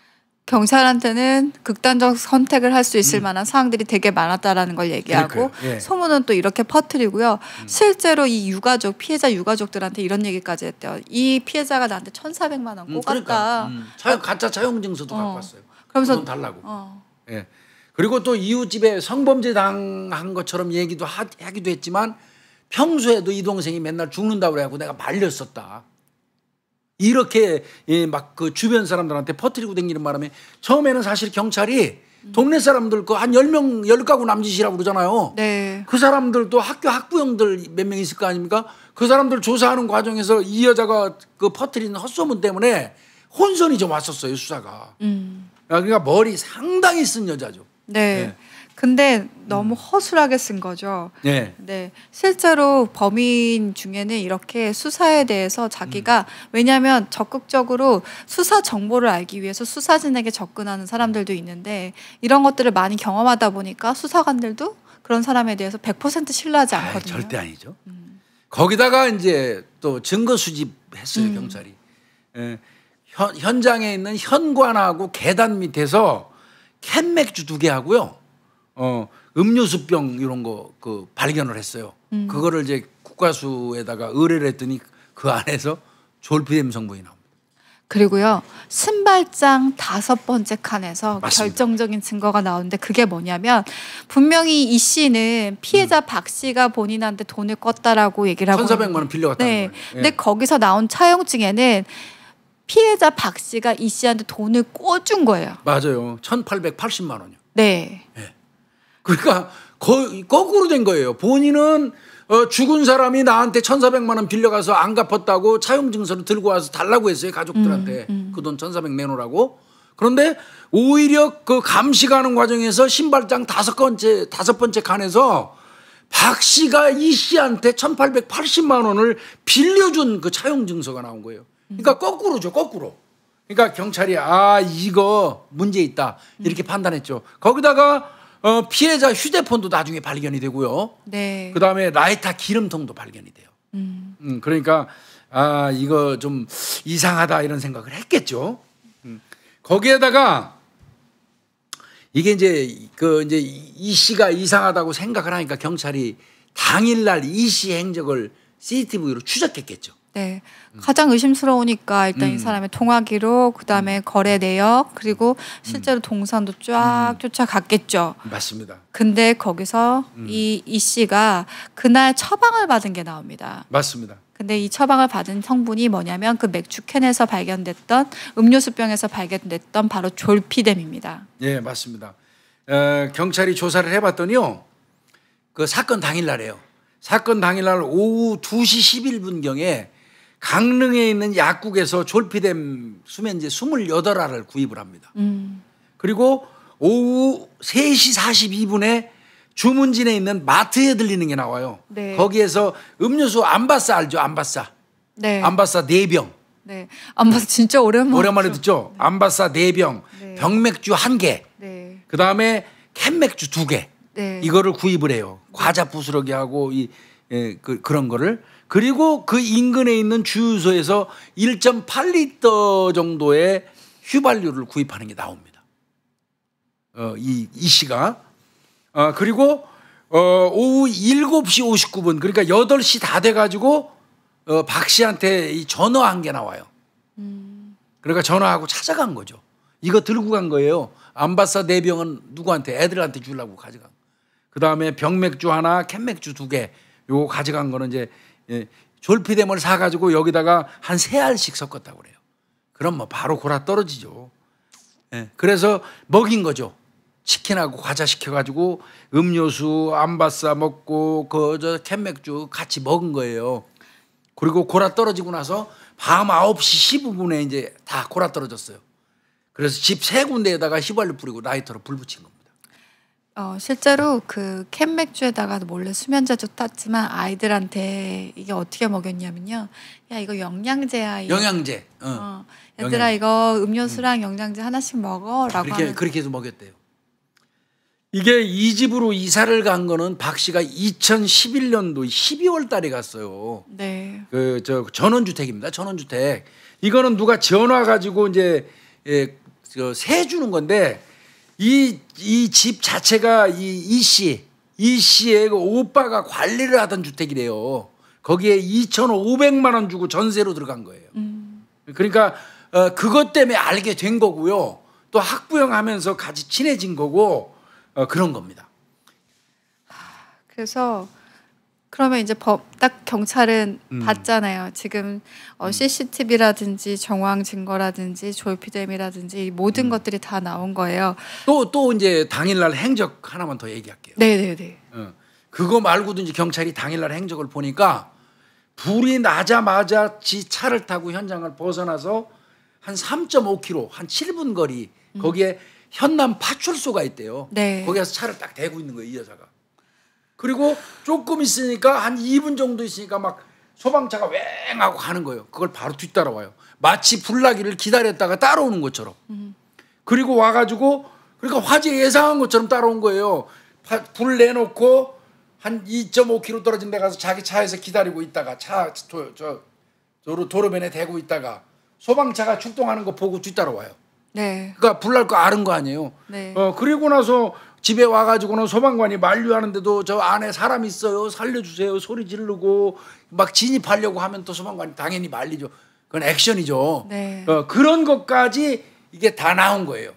경찰한테는 극단적 선택을 할 수 있을 음. 만한 사항들이 되게 많았다라는 걸 얘기하고 예. 소문은 또 이렇게 퍼뜨리고요. 음. 실제로 이 유가족 피해자 유가족들한테 이런 얘기까지 했대요. 이 피해자가 나한테 1 4 0 0만원 꼬갔다. 음, 그러니까. 음. 차용, 어. 가짜 자용증서도 어. 갖고 왔어요. 그러면서 달라고. 어. 예. 그리고 또 이웃집에 성범죄 당한 것처럼 얘기도 하, 기도 했지만 평소에도 이 동생이 맨날 죽는다고 그래갖고 내가 말렸었다. 이렇게 예, 막그 주변 사람들한테 퍼뜨리고 댕기는 바람에 처음에는 사실 경찰이 동네 사람들 그한 10명, 10가구 남짓이라고 그러잖아요. 네. 그 사람들도 학교 학부형들 몇 명 있을 거 아닙니까? 그 사람들 조사하는 과정에서 이 여자가 그퍼뜨는 헛소문 때문에 혼선이 좀 왔었어요, 수사가. 음. 아, 그러니까 머리 상당히 쓴 여자죠. 네. 네. 근데 너무 음. 허술하게 쓴 거죠. 네. 네. 실제로 범인 중에는 이렇게 수사에 대해서 자기가 음. 왜냐하면 적극적으로 수사 정보를 알기 위해서 수사진에게 접근하는 사람들도 있는데 이런 것들을 많이 경험하다 보니까 수사관들도 그런 사람에 대해서 100% 신뢰하지 않거든요. 아이, 절대 아니죠. 음. 거기다가 이제 또 증거 수집했어요 음. 경찰이. 에, 예. 현, 현장에 있는 현관하고 계단 밑에서 캔맥주 두 개 하고요. 어 음료수병 이런 거 그 발견을 했어요. 음. 그거를 이제 국과수에다가 의뢰를 했더니 그 안에서 졸피뎀 성분이 나옵니다. 그리고요 신발장 다섯 번째 칸에서 맞습니다. 결정적인 증거가 나오는데 그게 뭐냐면 분명히 이 씨는 피해자 음. 박 씨가 본인한테 돈을 껐다라고 얘기를 하고 1,400만 원 빌려갔다는 네. 거예요. 예. 근데 예. 거기서 나온 차용증에는 피해자 박 씨가 이 씨한테 돈을 꿔준 거예요. 맞아요. 1,880만 원이요. 네. 예. 그러니까 거, 꾸로된 거예요. 본인은 어, 죽은 사람이 나한테 1,400만 원 빌려가서 안 갚았다고 차용 증서를 들고 와서 달라고 했어요. 가족들한테. 음, 음. 그돈 1,400 내놓으라고. 그런데 오히려 그 감시 가는 과정에서 신발장 다섯 번째 다섯 번째 칸에서 박 씨가 이 씨한테 1880만 원을 빌려준 그 차용 증서가 나온 거예요. 그러니까 음. 거꾸로죠, 거꾸로. 그러니까 경찰이 아, 이거 문제 있다. 이렇게 음. 판단했죠. 거기다가 어, 피해자 휴대폰도 나중에 발견이 되고요. 네. 그 다음에 라이터 기름통도 발견이 돼요. 음. 음, 그러니까 아 이거 좀 이상하다 이런 생각을 했겠죠. 음. 거기에다가 이게 이제 그 이제 이 씨가 이상하다고 생각을 하니까 경찰이 당일날 이 씨 행적을 CCTV로 추적했겠죠. 네. 음. 가장 의심스러우니까 일단 음. 이 사람의 통화 기록, 그다음에 음. 거래 내역, 그리고 실제로 음. 동선도 쫙 음. 쫓아갔겠죠. 맞습니다. 근데 거기서 이이 음. 씨가 그날 처방을 받은 게 나옵니다. 맞습니다. 근데 이 처방을 받은 성분이 뭐냐면 그 맥주캔에서 발견됐던 음료수병에서 발견됐던 바로 졸피뎀입니다. 예, 맞습니다. 어, 경찰이 조사를 해 봤더니요. 그 사건 당일 날에요. 사건 당일 날 오후 2시 11분경에 강릉에 있는 약국에서 졸피뎀 수면제 28알을 구입을 합니다. 음. 그리고 오후 3시 42분에 주문진에 있는 마트에 들리는 게 나와요. 네. 거기에서 음료수 안바싸 알죠? 안바싸. 네. 안바싸 4병. 네. 안바싸 진짜 오랜만에 오랜만에 듣죠. 네. 안바싸 4병. 네. 병맥주 1개. 네. 그다음에 캔맥주 2개. 네. 이거를 구입을 해요. 과자 부스러기하고 이 예, 그, 그런 거를 그리고 그 인근에 있는 주유소에서 1.8리터 정도의 휘발유를 구입하는 게 나옵니다. 어, 이, 이 씨가. 어, 아, 그리고 어, 오후 7시 59분 그러니까 8시 다 돼가지고 어, 박 씨한테 이 전화한 게 나와요. 그러니까 전화하고 찾아간 거죠. 이거 들고 간 거예요. 안바사 네병은 누구한테 애들한테 주려고 가져간 그 다음에 병맥주 하나 캔맥주 두개 요거 가져간 거는 이제 예, 졸피뎀을 사가지고 여기다가 한 세 알씩 섞었다고 그래요. 그럼 뭐 바로 고라 떨어지죠. 예, 그래서 먹인 거죠. 치킨하고 과자 시켜가지고 음료수 안바싸 먹고 그 저 캔맥주 같이 먹은 거예요. 그리고 고라 떨어지고 나서 밤 9시 15분에 이제 다 고라 떨어졌어요. 그래서 집 세 군데에다가 휘발유 뿌리고 라이터로 불 붙인 겁니다. 어, 실제로 그캔 맥주에다가 몰래 수면제도 땄지만 아이들한테 이게 어떻게 먹였냐면요. 야 이거 영양제야. 이거. 영양제. 어. 어. 얘들아 영양 이거 음료수랑 음. 영양제 하나씩 먹어라고 그렇게 하면. 그렇게 해서 먹였대요. 이게 이 집으로 이사를 간 거는 박 씨가 2011년도 12월 달에 갔어요. 네. 그 저 전원주택입니다. 전원주택. 이거는 누가 전화 가지고 이제 예, 저세 주는 건데 이, 이 집 자체가 이, 이 씨, 이 씨의 그 오빠가 관리를 하던 주택이래요. 거기에 2,500만 원 주고 전세로 들어간 거예요. 음. 그러니까 어, 그것 때문에 알게 된 거고요. 또 학부형 하면서 같이 친해진 거고 어, 그런 겁니다. 아, 그래서 그러면 이제 법 딱 경찰은 음. 봤잖아요. 지금 어, CCTV라든지 음. 정황 증거라든지 조피뎀이라든지 모든 음. 것들이 다 나온 거예요. 또 또 이제 당일날 행적 하나만 더 얘기할게요. 네네네. 어. 그거 말고도 이제 경찰이 당일날 행적을 보니까 불이 나자마자 지 차를 타고 현장을 벗어나서 한 3.5km 한 7분 거리 음. 거기에 음. 현남 파출소가 있대요. 네. 거기에서 차를 딱 대고 있는 거예요, 이 여자가. 그리고 조금 있으니까 한 2분 정도 있으니까 막 소방차가 왱 하고 가는 거예요. 그걸 바로 뒤따라와요. 마치 불나기를 기다렸다가 따라오는 것처럼. 그리고 와가지고 그러니까 화재 예상한 것처럼 따라온 거예요. 불 내놓고 한 2.5km 떨어진 데 가서 자기 차에서 기다리고 있다가 차 저, 저, 도로, 도로변에 대고 있다가 소방차가 출동하는 거 보고 뒤따라와요. 네. 그러니까 불 날 거 아는 거 아니에요. 네. 어 그리고 나서 집에 와가지고는 소방관이 만류하는데도 저 안에 사람 있어요 살려주세요 소리 지르고 막 진입하려고 하면 또 소방관이 당연히 말리죠. 그건 액션이죠. 네. 어, 그런 것까지 이게 다 나온 거예요.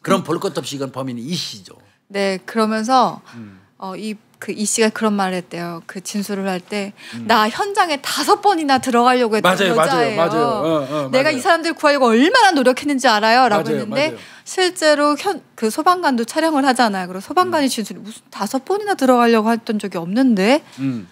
그럼 음. 볼것 없이 이건 범인이 이 씨죠. 네 그러면서 음. 어, 이 그이 씨가 그런 말을 했대요. 그 진술을 할 때나 음. 현장에 다섯 번이나 들어가려고 했던 맞아요, 여자예요. 맞아요, 맞아요. 어, 어, 내가 맞아요. 이 사람들 구하려고 얼마나 노력했는지 알아요라고 했는데 실제로 현, 그 소방관도 촬영을 하잖아요. 그리고 소방관이 음. 진술이 무슨 다섯 번이나 들어가려고 했던 적이 없는데 음.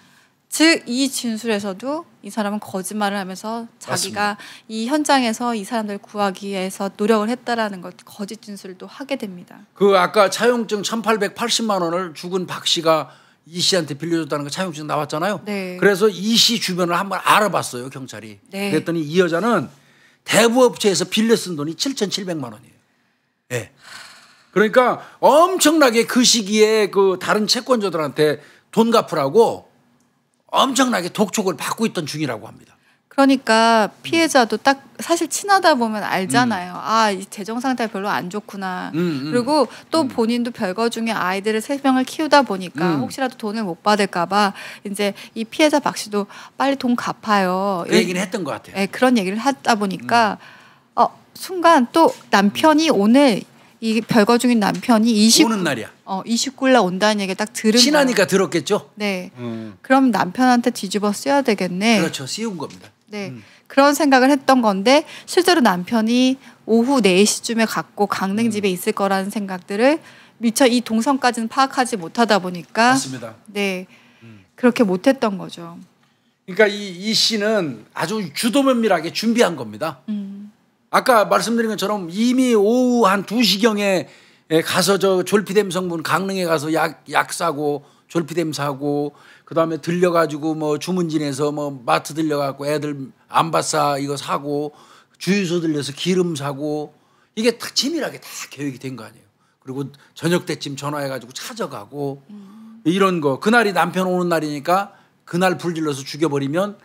즉이 진술에서도 이 사람은 거짓말을 하면서 자기가 맞습니다. 이 현장에서 이 사람들 구하기 위해서 노력을 했다라는 것 거짓 진술도 하게 됩니다. 그 아까 차용증 1880만 원을 죽은 박 씨가 이 씨한테 빌려줬다는 거 차용증 나왔잖아요. 네. 그래서 이 씨 주변을 한번 알아봤어요 경찰이. 네. 그랬더니 이 여자는 대부업체에서 빌려 쓴 돈이 7,700만 원이에요. 예. 네. 그러니까 엄청나게 그 시기에 그 다른 채권자들한테 돈 갚으라고 엄청나게 독촉을 받고 있던 중이라고 합니다. 그러니까 피해자도 음. 딱 사실 친하다 보면 알잖아요. 음. 아, 이 재정 상태 별로 안 좋구나. 음, 음. 그리고 또 음. 본인도 별거 중에 아이들을 세 명을 키우다 보니까 음. 혹시라도 돈을 못 받을까봐 이제 이 피해자 박 씨도 빨리 돈 갚아요. 그 얘기는 했던 것 같아요. 네, 그런 얘기를 하다 보니까 어, 순간 또 남편이 오늘 이 별거 중인 남편이 20 오는 날이야. 어, 29일 날 온다는 얘기 딱 들은 친하니까 거예 들었겠죠? 네. 음. 그럼 남편한테 뒤집어 쓰야 되겠네. 그렇죠. 씌운 겁니다. 네. 음. 그런 생각을 했던 건데 실제로 남편이 오후 4시쯤에 갔고 강릉 음. 집에 음. 있을 거라는 생각들을 미처 이 동선까지는 파악하지 못하다 보니까 맞습니다. 네. 음. 그렇게 못 했던 거죠. 그러니까 이, 이 씨는 아주 주도면밀하게 준비한 겁니다. 음. 아까 말씀드린 것처럼 이미 오후 한 2시경에 가서 저 졸피뎀 성분 강릉에 가서 약, 약 사고 졸피뎀 사고 그다음에 들려가지고 뭐 주문진에서 뭐 마트 들려가고 애들 안바싸 이거 사고 주유소 들려서 기름 사고 이게 다 치밀하게 다 계획이 된 거 아니에요. 그리고 저녁 때쯤 전화해가지고 찾아가고 음. 이런 거 그날이 남편 오는 날이니까 그날 불질러서 죽여버리면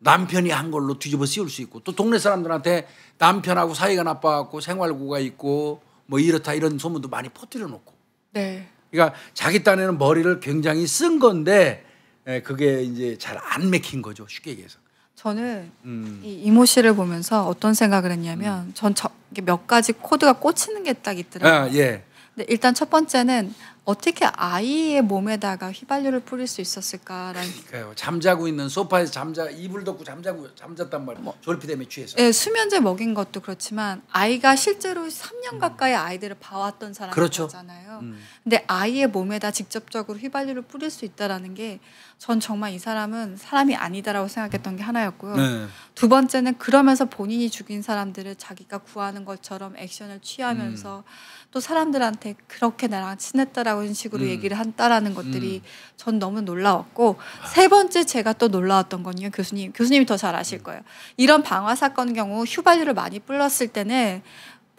남편이 한 걸로 뒤집어 씌울 수 있고 또 동네 사람들한테 남편하고 사이가 나빠갖고 생활고가 있고 뭐 이렇다 이런 소문도 많이 퍼뜨려 놓고. 네. 그러니까 자기 딴에는 머리를 굉장히 쓴 건데 예, 그게 이제 잘안 맥힌 거죠 쉽게 얘기해서. 저는 음. 이 이모 씨를 보면서 어떤 생각을 했냐면 음. 전몇 가지 코드가 꽂히는 게 딱 있더라고요. 아, 예. 근데 일단 첫 번째는 어떻게 아이의 몸에다가 휘발유를 뿌릴 수 있었을까라는 그러니까요. 잠자고 있는 소파에서 잠자 이불 덮고 잠자고 잠잤단 말이에요. 뭐, 졸피뎀에 취해서. 예, 수면제 먹인 것도 그렇지만 아이가 실제로 3년 음. 가까이 아이들을 봐왔던 사람이잖아요. 그렇죠. 음. 근데 아이의 몸에다 직접적으로 휘발유를 뿌릴 수 있다라는 게전 정말 이 사람은 사람이 아니다라고 생각했던 게 하나였고요. 네. 두 번째는 그러면서 본인이 죽인 사람들을 자기가 구하는 것처럼 액션을 취하면서 음. 또 사람들한테 그렇게 나랑 친했다라는 식으로 음. 얘기를 한다라는 것들이 음. 전 너무 놀라웠고 세 번째 제가 또 놀라웠던 건요 교수님 교수님이 더 잘 아실 음. 거예요. 이런 방화 사건 경우 휘발유를 많이 뿌렀을 때는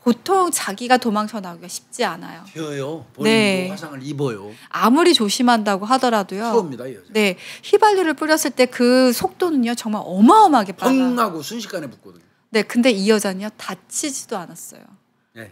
보통 자기가 도망쳐 나오기가 쉽지 않아요. 되어요. 본인도 네. 화상을 입어요. 아무리 조심한다고 하더라도요. 추합니다 네, 휘발유를 뿌렸을 때 그 속도는요 정말 어마어마하게 빨라. 펑하고 순식간에 붙거든요. 네, 근데 이 여자는요 다치지도 않았어요. 네.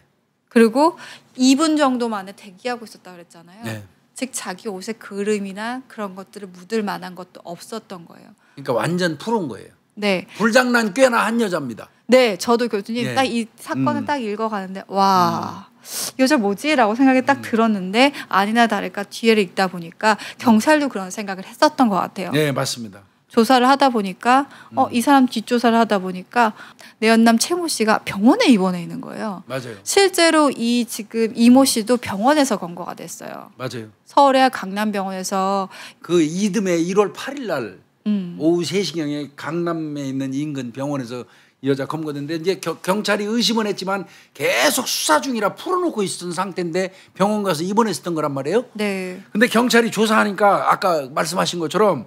그리고 2분 정도 만에 대기하고 있었다 그랬잖아요. 네. 즉 자기 옷의 그름이나 그런 것들을 묻을 만한 것도 없었던 거예요. 그러니까 완전 풀은 거예요. 네. 불장난 꽤나 한 여자입니다. 네, 저도 교수님 그 예. 딱이 사건을 음. 딱 읽어가는데 와. 음. 여자 뭐지라고 생각이 딱 음. 들었는데 아니나 다를까 뒤에를 읽다 보니까 경찰도 그런 생각을 했었던 것 같아요. 네 맞습니다. 조사를 하다 보니까 어, 음. 이 사람 뒷조사를 하다 보니까 내 연남 최모 씨가 병원에 입원해 있는 거예요. 맞아요. 실제로 이 지금 이모 씨도 병원에서 검거가 됐어요. 맞아요. 서울의 강남병원에서 그 이듬해 1월 8일 날 음. 오후 3시경에 강남에 있는 인근 병원에서 여자 검거됐는데 이제 겨, 경찰이 의심은 했지만 계속 수사 중이라 풀어놓고 있었던 상태인데 병원 가서 입원했었던 거란 말이에요. 네. 근데 경찰이 조사하니까 아까 말씀하신 것처럼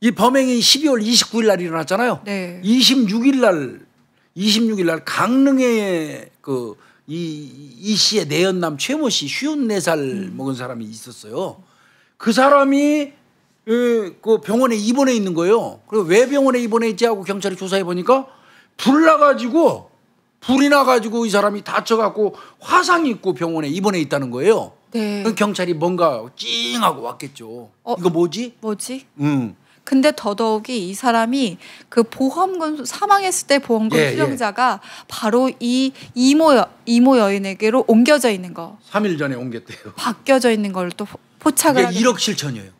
이 범행이 12월 29일 날 일어났잖아요. 네. 26일 날 26일 날 강릉에 그이이 씨의 내연남 최모 씨 54살 음. 먹은 사람이 있었어요. 그 사람이 그, 그 병원에 입원해 있는 거예요. 그리고 왜 병원에 입원해 있지 하고 경찰이 조사해 보니까 불 나가지고 불이 나가지고 이 사람이 다쳐갖고 화상 입고 병원에 입원해 있다는 거예요. 네. 그럼 경찰이 뭔가 찡하고 왔겠죠. 어, 이거 뭐지? 뭐지? 음. 근데 더더욱이 이 사람이 그 보험금 사망했을 때 보험금 예, 예, 수령자가 예. 바로 이 이모 여, 이모 여인에게로 옮겨져 있는 거. 3일 전에 옮겼대요. 바뀌어져 있는 걸로 또 포착을. 이게 1억 7천이에요.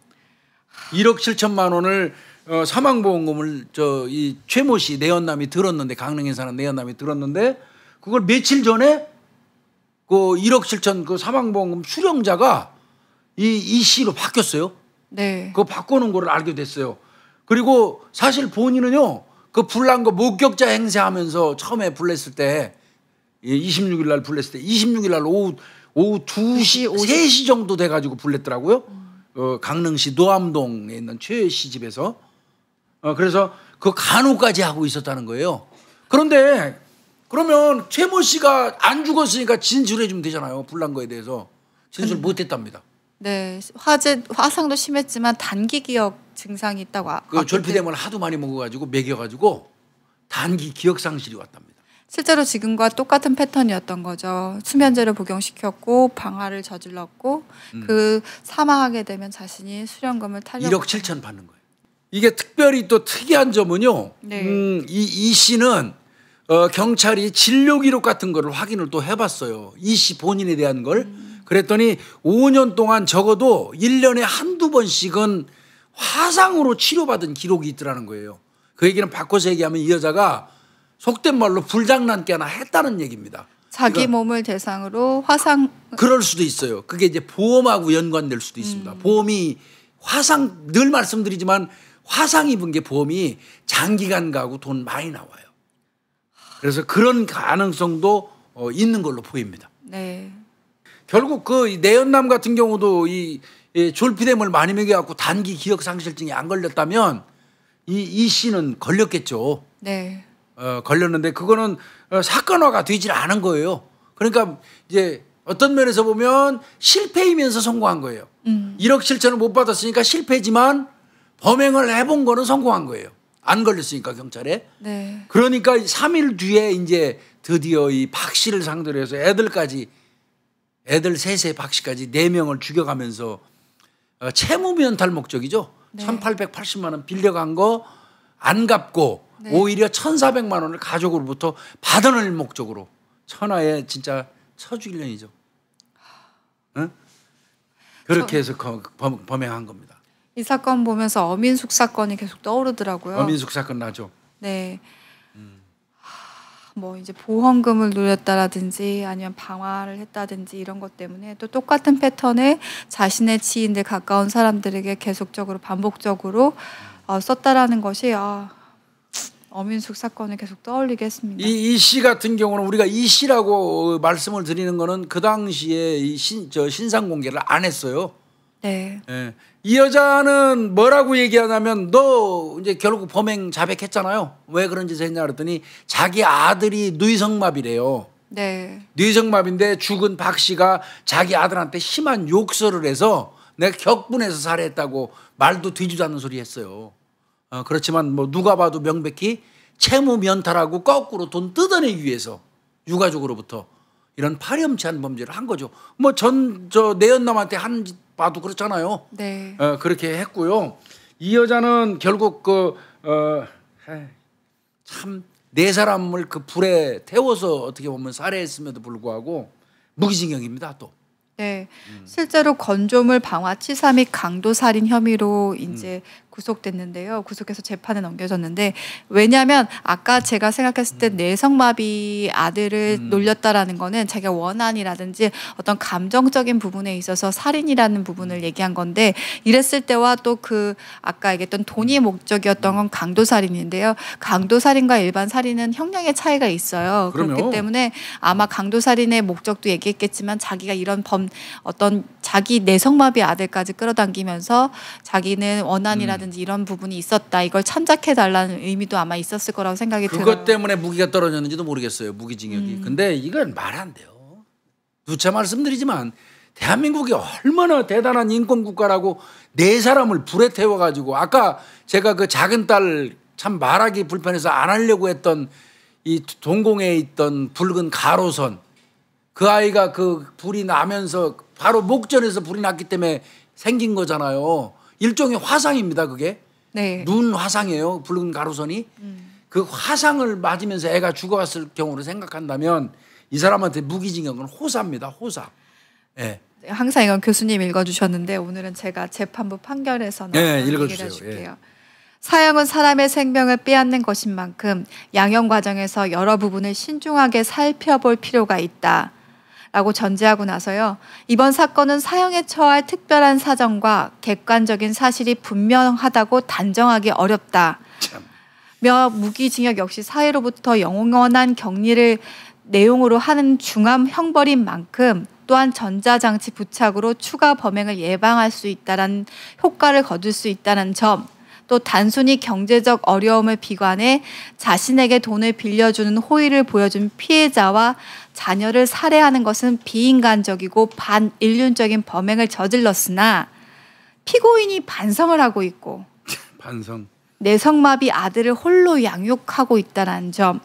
1억 7천만 원을 어, 사망보험금을 저 이 최모 씨 내연남이 들었는데 강릉에 사는 내연남이 들었는데 그걸 며칠 전에 그 1억 7천 그 사망보험금 수령자가 이이 씨로 바뀌었어요. 네. 그 바꾸는 거를 알게 됐어요. 그리고 사실 본인은요 그 불난 거 목격자 행세하면서 처음에 불렀을 때 26일 예, 날 불렀을 때 26일 날 오후 오후 2시 3시 정도 돼 가지고 불렀더라고요. 음. 어, 강릉시 노암동에 있는 최 씨 집에서 어, 그래서 그 간호까지 하고 있었다는 거예요. 그런데 그러면 최모 씨가 안 죽었으니까 진술해 주면 되잖아요. 불난 거에 대해서 진술 음. 못했답니다. 네 화재 화상도 심했지만 단기 기억 증상이 있다고. 아, 그 절피뎀을 아, 네. 하도 많이 먹어가지고 먹여가지고 단기 기억 상실이 왔답니다. 실제로 지금과 똑같은 패턴이었던 거죠. 수면제를 복용시켰고 방화를 저질렀고 음. 그 사망하게 되면 자신이 수령금을 탈려 1억 7천 받는 거예요. 이게 특별히 또 특이한 점은요. 네. 음, 이, 이 씨는 어, 경찰이 진료 기록 같은 거를 확인을 또 해봤어요. 이 씨 본인에 대한 걸. 음. 그랬더니 5년 동안 적어도 1년에 한두 번씩은 화상으로 치료받은 기록이 있더라는 거예요. 그 얘기는 바꿔서 얘기하면 이 여자가 속된 말로 불장난깨나 했다는 얘기입니다. 자기 그러니까 몸을 대상으로 화상 그럴 수도 있어요. 그게 이제 보험하고 연관될 수도 있습니다. 음. 보험이 화상 늘 말씀드리지만 화상 입은 게 보험이 장기간 가고 돈 많이 나와요. 그래서 그런 가능성도 어, 있는 걸로 보입니다. 네. 결국 그 내연남 같은 경우도 이, 이 예, 졸피뎀을 많이 먹여갖고 단기 기억 상실증이 안 걸렸다면 이, 이 씨는 걸렸겠죠. 네. 어, 걸렸는데 그거는 어, 사건화가 되질 않은 거예요. 그러니까 이제 어떤 면에서 보면 실패이면서 성공한 거예요. 음. 1억 7천을 못 받았으니까 실패지만 범행을 해본 거는 성공한 거예요. 안 걸렸으니까 경찰에. 네. 그러니까 3일 뒤에 이제 드디어 이 박씨를 상대로 해서 애들까지 애들 셋에 박씨까지 4명을 죽여가면서 어, 채무 면탈 목적이죠. 네. 1880만 원 빌려간 거 안 갚고 네. 오히려 1,400만 원을 가족으로부터 받아낼 목적으로 천하에 진짜 쳐주일년이죠 응? 그렇게 해서 범, 범행한 겁니다. 이 사건 보면서 어민숙 사건이 계속 떠오르더라고요. 어민숙 사건 나죠. 네. 음. 뭐 이제 보험금을 누렸다라든지 아니면 방화를 했다든지 이런 것 때문에 또 똑같은 패턴에 자신의 지인들 가까운 사람들에게 계속적으로 반복적으로 어, 썼다라는 것이 아, 어민숙 사건을 계속 떠올리게 했습니다. 이 씨 같은 경우는 우리가 이 씨라고 말씀을 드리는 거는 그 당시에 신, 저 신상 공개를 안 했어요. 네. 예. 이 여자는 뭐라고 얘기하냐면 너 이제 결국 범행 자백했잖아요. 왜 그런 짓을 했냐 그랬더니 자기 아들이 뇌성마비래요. 네. 뇌성마비인데 죽은 박 씨가 자기 아들한테 심한 욕설을 해서 내가 격분해서 살해했다고 말도 뒤지도 않는 소리 했어요. 어, 그렇지만 뭐 누가 봐도 명백히 채무 면탈하고 거꾸로 돈 뜯어내기 위해서 유가족으로부터 이런 파렴치한 범죄를 한 거죠. 뭐 전 저 내연남한테 한 봐도 그렇잖아요. 네. 어, 그렇게 했고요. 이 여자는 결국 그참 어, 네 사람을 그 불에 태워서 어떻게 보면 살해했음에도 불구하고 무기징역입니다 또. 네, 실제로 건조물 방화 치사 및 강도 살인 혐의로 음. 이제 음. 구속됐는데요. 구속해서 재판에 넘겨졌는데 왜냐하면 아까 제가 생각했을 때 음. 내성마비 아들을 음. 놀렸다라는 거는 자기가 원한이라든지 어떤 감정적인 부분에 있어서 살인이라는 부분을 음. 얘기한 건데 이랬을 때와 또 그 아까 얘기했던 돈이 음. 목적이었던 건 강도 살인인데요. 강도 살인과 일반 살인은 형량의 차이가 있어요. 그럼요. 그렇기 때문에 아마 강도 살인의 목적도 얘기했겠지만 자기가 이런 범 어떤 자기 내성마비 아들까지 끌어당기면서 자기는 원한이라든지 음. 부분이라든지 이런 부분이 있었다. 이걸 참작해 달라는 의미도 아마 있었을 거라고 생각이 그것 들어요. 그것 때문에 무기가 떨어졌는지도 모르겠어요. 무기징역이. 음. 근데 이건 말 안 돼요. 누차 말씀드리지만 대한민국이 얼마나 대단한 인권 국가라고 네 사람을 불에 태워 가지고 아까 제가 그 작은 딸 참 말하기 불편해서 안 하려고 했던 이 동공에 있던 붉은 가로선 그 아이가 그 불이 나면서 바로 목전에서 불이 났기 때문에 생긴 거잖아요. 일종의 화상입니다. 그게 네. 눈 화상이에요. 붉은 가루선이 음. 그 화상을 맞으면서 애가 죽어갔을 경우를 생각한다면 이 사람한테 무기징역은 호사입니다. 호사. 예. 네. 항상 이건 교수님 읽어주셨는데 오늘은 제가 재판부 판결에서 네, 예, 읽어주세요. 예. 사형은 사람의 생명을 빼앗는 것인 만큼 양형 과정에서 여러 부분을 신중하게 살펴볼 필요가 있다. 라고 전제하고 나서요. 이번 사건은 사형에 처할 특별한 사정과 객관적인 사실이 분명하다고 단정하기 어렵다. 며 무기징역 역시 사회로부터 영원한 격리를 내용으로 하는 중함 형벌인 만큼 또한 전자장치 부착으로 추가 범행을 예방할 수 있다는 효과를 거둘 수 있다는 점또 단순히 경제적 어려움을 비관해 자신에게 돈을 빌려주는 호의를 보여준 피해자와 자녀를 살해하는 것은 비인간적이고 반인륜적인 범행을 저질렀으나 피고인이 반성을 하고 있고 반성 내성마비 아들을 홀로 양육하고 있다는 점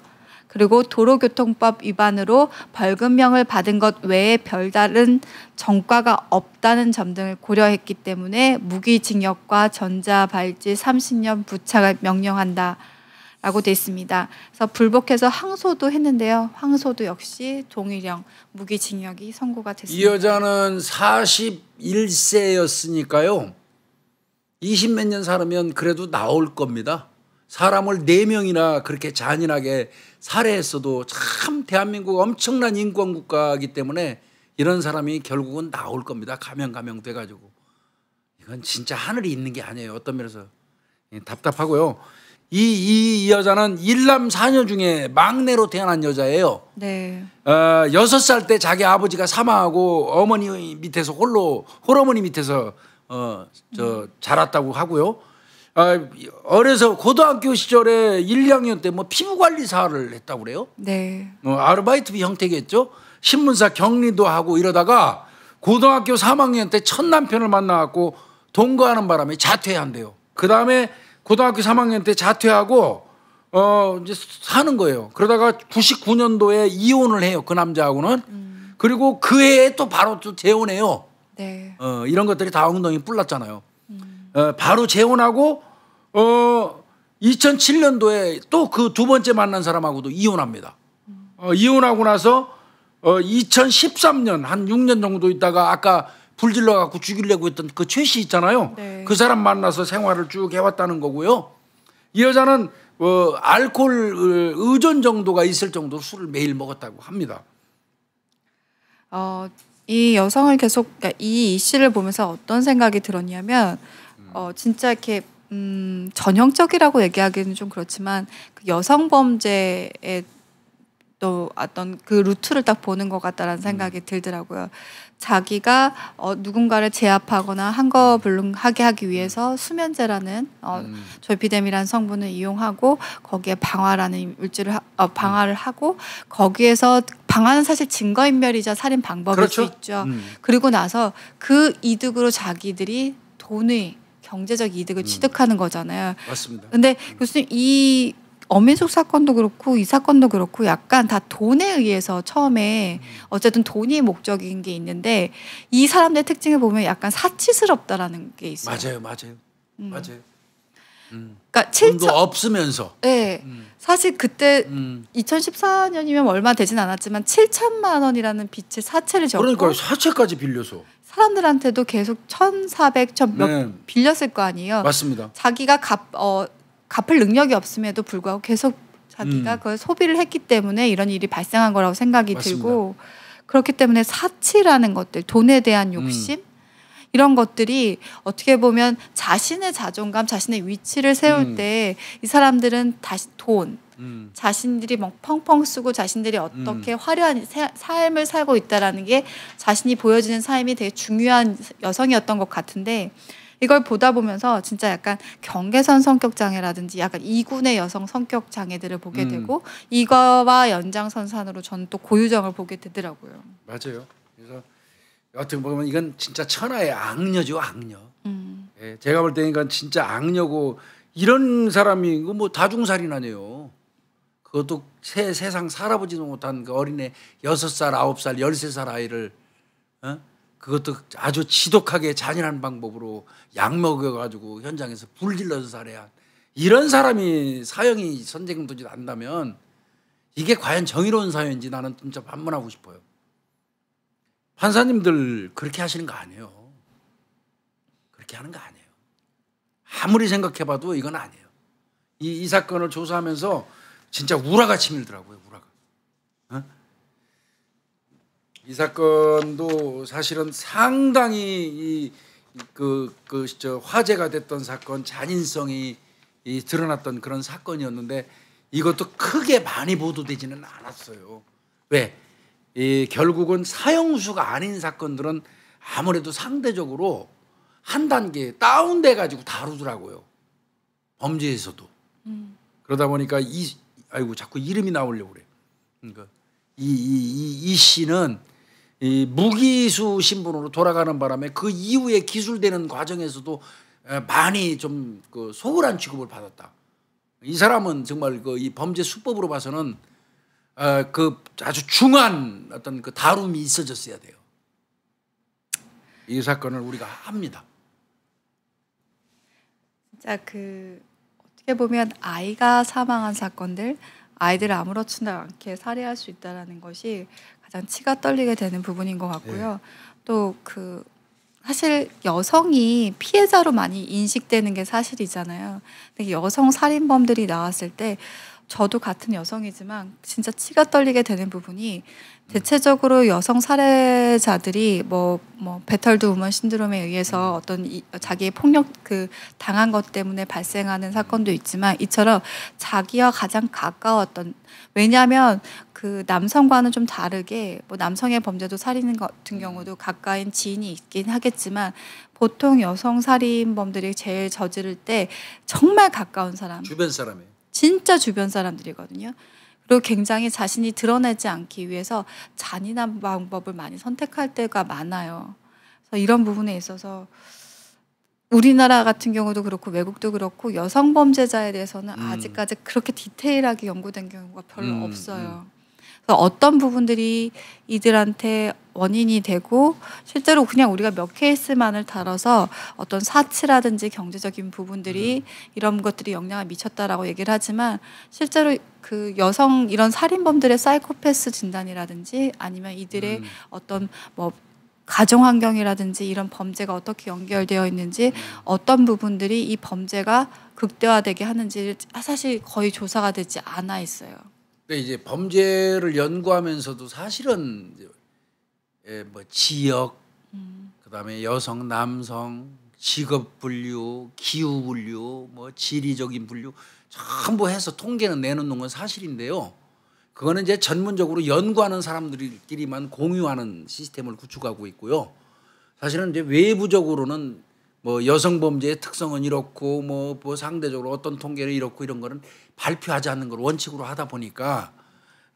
그리고 도로교통법 위반으로 벌금형을 받은 것 외에 별다른 정과가 없다는 점 등을 고려했기 때문에 무기징역과 전자발찌 30년 부착을 명령한다. 라고 돼 있습니다. 그래서 불복해서 항소도 했는데요. 항소도 역시 동일형 무기징역이 선고가 됐습니다. 이 여자는 41세였으니까요. 20몇 년 살으면 그래도 나올 겁니다. 사람을 4명이나 그렇게 잔인하게 사례에서도 참 대한민국 엄청난 인권 국가이기 때문에 이런 사람이 결국은 나올 겁니다. 가염가염 돼가지고 이건 진짜 하늘이 있는 게 아니에요. 어떤 면에서 예, 답답하고요. 이, 이, 이 여자는 일남 사녀 중에 막내로 태어난 여자예요. 네. 어, 여섯 살 때 자기 아버지가 사망하고 어머니 밑에서 홀로 홀어머니 밑에서 어, 저 자랐다고 하고요. 아, 어려서 고등학교 시절에 1, 2학년 때 뭐 피부관리사를 했다고 그래요. 네. 어, 아르바이트비 형태겠죠. 신문사 격리도 하고 이러다가 고등학교 3학년 때 첫 남편을 만나갖고 동거하는 바람에 자퇴한대요. 그 다음에 고등학교 3학년 때 자퇴하고 어 이제 사는 거예요. 그러다가 99년도에 이혼을 해요. 그 남자하고는. 음. 그리고 그 해에 또 바로 또 재혼해요. 네. 어 이런 것들이 다 엉덩이 뿔났잖아요. 어, 바로 재혼하고 어 2007년도에 또 그 두 번째 만난 사람하고도 이혼합니다. 어, 이혼하고 나서 어, 2013년 한 6년 정도 있다가 아까 불질러 갖고 죽이려고 했던 그최씨 있잖아요. 네. 그 사람 만나서 생활을 쭉 해왔다는 거고요. 이 여자는 어, 알코올 의존 정도가 있을 정도로 술을 매일 먹었다고 합니다. 어, 이 여성을 계속 그러니까 이, 이 씨를 보면서 어떤 생각이 들었냐면 어, 진짜 이렇게 음, 전형적이라고 얘기하기는 좀 그렇지만 그 여성 범죄에 또 어떤 그 루트를 딱 보는 것 같다라는 음. 생각이 들더라고요. 자기가 어, 누군가를 제압하거나 한 거불능하게 하기 위해서 음. 수면제라는 어, 졸피뎀이라는 음. 성분을 이용하고 거기에 방화라는 물질을 하, 어, 방화를 하고 거기에서 방화는 사실 증거인멸이자 살인 방법일 그렇죠? 수 있죠. 음. 그리고 나서 그 이득으로 자기들이 돈이 경제적 이득을 음. 취득하는 거잖아요. 맞습니다. 근데 교수님 이 어민숙 사건도 그렇고 이 사건도 그렇고 약간 다 돈에 의해서 처음에 음. 어쨌든 돈이 목적인 게 있는데 이 사람들의 특징을 보면 약간 사치스럽다라는 게 있어요. 맞아요, 맞아요, 음. 맞아요. 음. 그러니까 7천 없으면서. 네, 음. 사실 그때 음. 2014년이면 얼마 되진 않았지만 7천만 원이라는 빚의 사채를 졌고. 그러니까 사채까지 빌려서. 사람들한테도 계속 천사백 천몇 네. 빌렸을 거 아니에요. 맞습니다. 자기가 갚, 어, 갚을 능력이 없음에도 불구하고 계속 자기가 음. 그걸 소비를 했기 때문에 이런 일이 발생한 거라고 생각이 맞습니다. 들고 그렇기 때문에 사치라는 것들, 돈에 대한 음. 욕심 음. 이런 것들이 어떻게 보면 자신의 자존감, 자신의 위치를 세울 음. 때이 사람들은 다시 돈, 음. 자신들이 막 펑펑 쓰고 자신들이 어떻게 음. 화려한 사, 삶을 살고 있다라는 게 자신이 보여지는 삶이 되게 중요한 여성이었던 것 같은데 이걸 보다 보면서 진짜 약간 경계선 성격 장애라든지 약간 이군의 여성 성격 장애들을 보게 음. 되고 이거와 연장선상으로 저는 또 고유정을 보게 되더라고요. 맞아요. 그래서 어떻 보면 이건 진짜 천하의 악녀죠, 악녀. 음. 예, 제가 볼 때는 이건 진짜 악녀고 이런 사람이 이거 뭐 뭐다중살인아니에요 그것도 새 세상 살아보지도 못한 그 어린애 여섯 살 아홉 살 열세 살 아이를 어? 그것도 아주 지독하게 잔인한 방법으로 약 먹여가지고 현장에서 불질러서 살해한 이런 사람이 사형이 선제금 도지 난다면 이게 과연 정의로운 사형인지 나는 진짜 반문하고 싶어요. 판사님들 그렇게 하시는 거 아니에요. 그렇게 하는 거 아니에요. 아무리 생각해봐도 이건 아니에요. 이, 이 사건을 조사하면서 진짜 우라가치 밀더라고요. 우라가. 어? 이 사건도 사실은 상당히 그그 그, 그 화제가 됐던 사건, 잔인성이 이, 드러났던 그런 사건이었는데 이것도 크게 많이 보도되지는 않았어요. 왜? 이 결국은 사형수가 아닌 사건들은 아무래도 상대적으로 한 단계 다운돼 가지고 다루더라고요. 범죄에서도. 음. 그러다 보니까 이 아이고 자꾸 이름이 나오려고 그래. 그러니까 이이 이 씨는 이 무기수 신분으로 돌아가는 바람에 그 이후에 기술되는 과정에서도 많이 좀 그 소홀한 취급을 받았다. 이 사람은 정말 그 이 범죄 수법으로 봐서는 그 아주 중한 어떤 그 다룸이 있어졌어야 돼요. 이 사건을 우리가 합니다. 진짜 그 어떻게 보면 아이가 사망한 사건들 아이들을 아무렇지도 않게 살해할 수 있다라는 것이 가장 치가 떨리게 되는 부분인 것 같고요. 네. 또그 사실 여성이 피해자로 많이 인식되는 게 사실이잖아요. 근데 여성 살인범들이 나왔을 때 저도 같은 여성이지만 진짜 치가 떨리게 되는 부분이 대체적으로 여성 살해자들이 뭐 뭐 배털드 우먼 신드롬에 의해서 음. 어떤 이, 자기의 폭력 그 당한 것 때문에 발생하는 사건도 있지만 이처럼 자기와 가장 가까웠던 왜냐하면 그 남성과는 좀 다르게 뭐 남성의 범죄도 살인 같은 음. 경우도 가까인 지인이 있긴 하겠지만 보통 여성 살인범들이 제일 저지를 때 정말 가까운 사람 주변 사람이 진짜 주변 사람들이거든요. 그리고 굉장히 자신이 드러내지 않기 위해서 잔인한 방법을 많이 선택할 때가 많아요. 그래서 이런 부분에 있어서 우리나라 같은 경우도 그렇고 외국도 그렇고 여성 범죄자에 대해서는 음. 아직까지 그렇게 디테일하게 연구된 경우가 별로 음, 음. 없어요. 음. 그래서 어떤 부분들이 이들한테 원인이 되고 실제로 그냥 우리가 몇 케이스만을 다뤄서 어떤 사치라든지 경제적인 부분들이 음. 이런 것들이 영향을 미쳤다라고 얘기를 하지만 실제로 그 여성 이런 살인범들의 사이코패스 진단이라든지 아니면 이들의 음. 어떤 뭐 가정 환경이라든지 이런 범죄가 어떻게 연결되어 있는지 음. 어떤 부분들이 이 범죄가 극대화되게 하는지 사실 거의 조사가 되지 않아 있어요. 근데 이제 범죄를 연구하면서도 사실은 예, 뭐 지역, 음. 그다음에 여성, 남성, 직업 분류, 기후 분류, 뭐 지리적인 분류 전부 해서 통계는 내놓는 건 사실인데요. 그거는 이제 전문적으로 연구하는 사람들끼리만 공유하는 시스템을 구축하고 있고요. 사실은 이제 외부적으로는 뭐 여성 범죄의 특성은 이렇고 뭐, 뭐 상대적으로 어떤 통계를 이렇고 이런 거는 발표하지 않는 걸 원칙으로 하다 보니까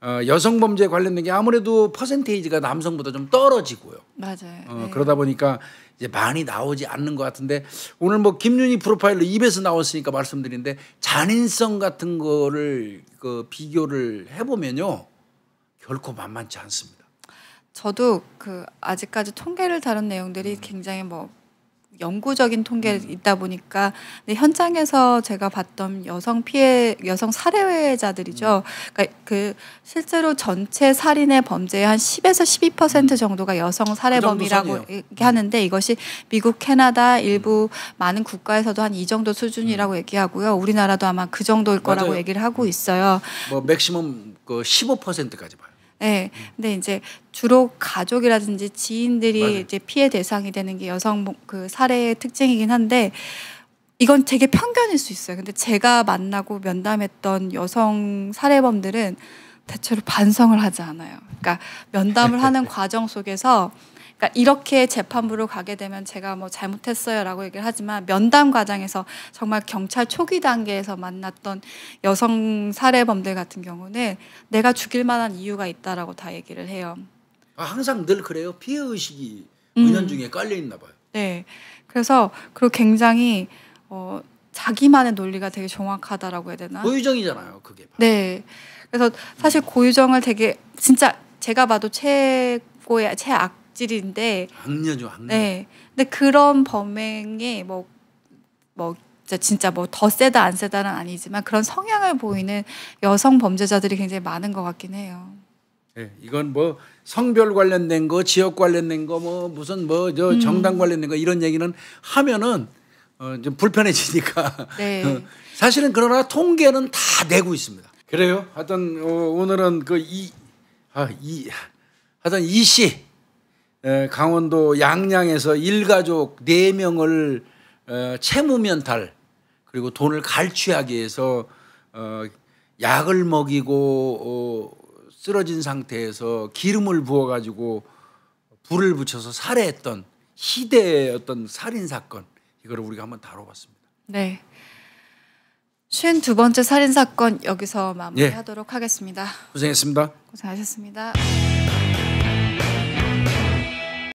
어, 여성 범죄에 관련된 게 아무래도 퍼센테이지가 남성보다 좀 떨어지고요. 맞아요. 어, 네. 그러다 보니까 이제 많이 나오지 않는 것 같은데 오늘 뭐 김윤희 프로파일러 입에서 나왔으니까 말씀드린데 잔인성 같은 거를 그 비교를 해보면요 결코 만만치 않습니다. 저도 그 아직까지 통계를 다룬 내용들이 음. 굉장히 뭐 영구적인통계있다 음. 보니까 현장에서 제가 봤던 여성 피해 여성 살해자들이죠. 음. 그러니까 그 실제로 전체 살인의 범죄의 한 10에서 12% 음. 정도가 여성 그 살해범이라고 그 하는데 이것이 미국, 캐나다 일부 많은 국가에서도 한 이 정도 수준이라고 얘기하고요. 우리나라도 아마 그 정도일 거라고 맞아요. 얘기를 하고 있어요. 뭐 맥시멈 그 15%까지 봐요. 네. 근데 이제 주로 가족이라든지 지인들이 맞아요. 이제 피해 대상이 되는 게 여성 그 사례의 특징이긴 한데 이건 되게 편견일 수 있어요. 근데 제가 만나고 면담했던 여성 사례범들은 대체로 반성을 하지 않아요. 그러니까 면담을 하는 과정 속에서 그러니까 이렇게 재판부로 가게 되면 제가 뭐 잘못했어요라고 얘기를 하지만 면담 과정에서 정말 경찰 초기 단계에서 만났던 여성 살해범들 같은 경우는 내가 죽일 만한 이유가 있다라고 다 얘기를 해요. 아, 항상 늘 그래요. 피해 의식이 음. 은연 중에 깔려 있나 봐요. 네. 그래서 그리고 굉장히 어 자기만의 논리가 되게 정확하다라고 해야 되나? 고유정이잖아요, 그게. 바로. 네. 그래서 사실 고유정을 되게 진짜 제가 봐도 최고의 최악 악질인데 악녀죠 악녀. 네, 근데 그런 범행에 뭐뭐 뭐, 뭐 진짜 뭐 더 세다 안 세다는 아니지만 그런 성향을 보이는 여성 범죄자들이 굉장히 많은 것 같긴 해요. 네, 이건 뭐 성별 관련된 거, 지역 관련된 거, 뭐 무슨 뭐저 음. 정당 음. 관련된 거 이런 얘기는 하면은 어, 좀 불편해지니까. 네. 어, 사실은 그러나 통계는 다 내고 있습니다. 그래요. 하여튼 어, 오늘은 그 이, 아, 이, 하여튼 이 씨. 강원도 양양에서 일가족 4명을 어, 채무면탈 그리고 돈을 갈취하기 위해서 어, 약을 먹이고 어, 쓰러진 상태에서 기름을 부어가지고 불을 붙여서 살해했던 희대의 어떤 살인 사건 이걸 우리가 한번 다뤄봤습니다. 네. 쉰두 번째 살인 사건 여기서 예. 마무리하도록 예. 하겠습니다. 고생했습니다. 고생하셨습니다.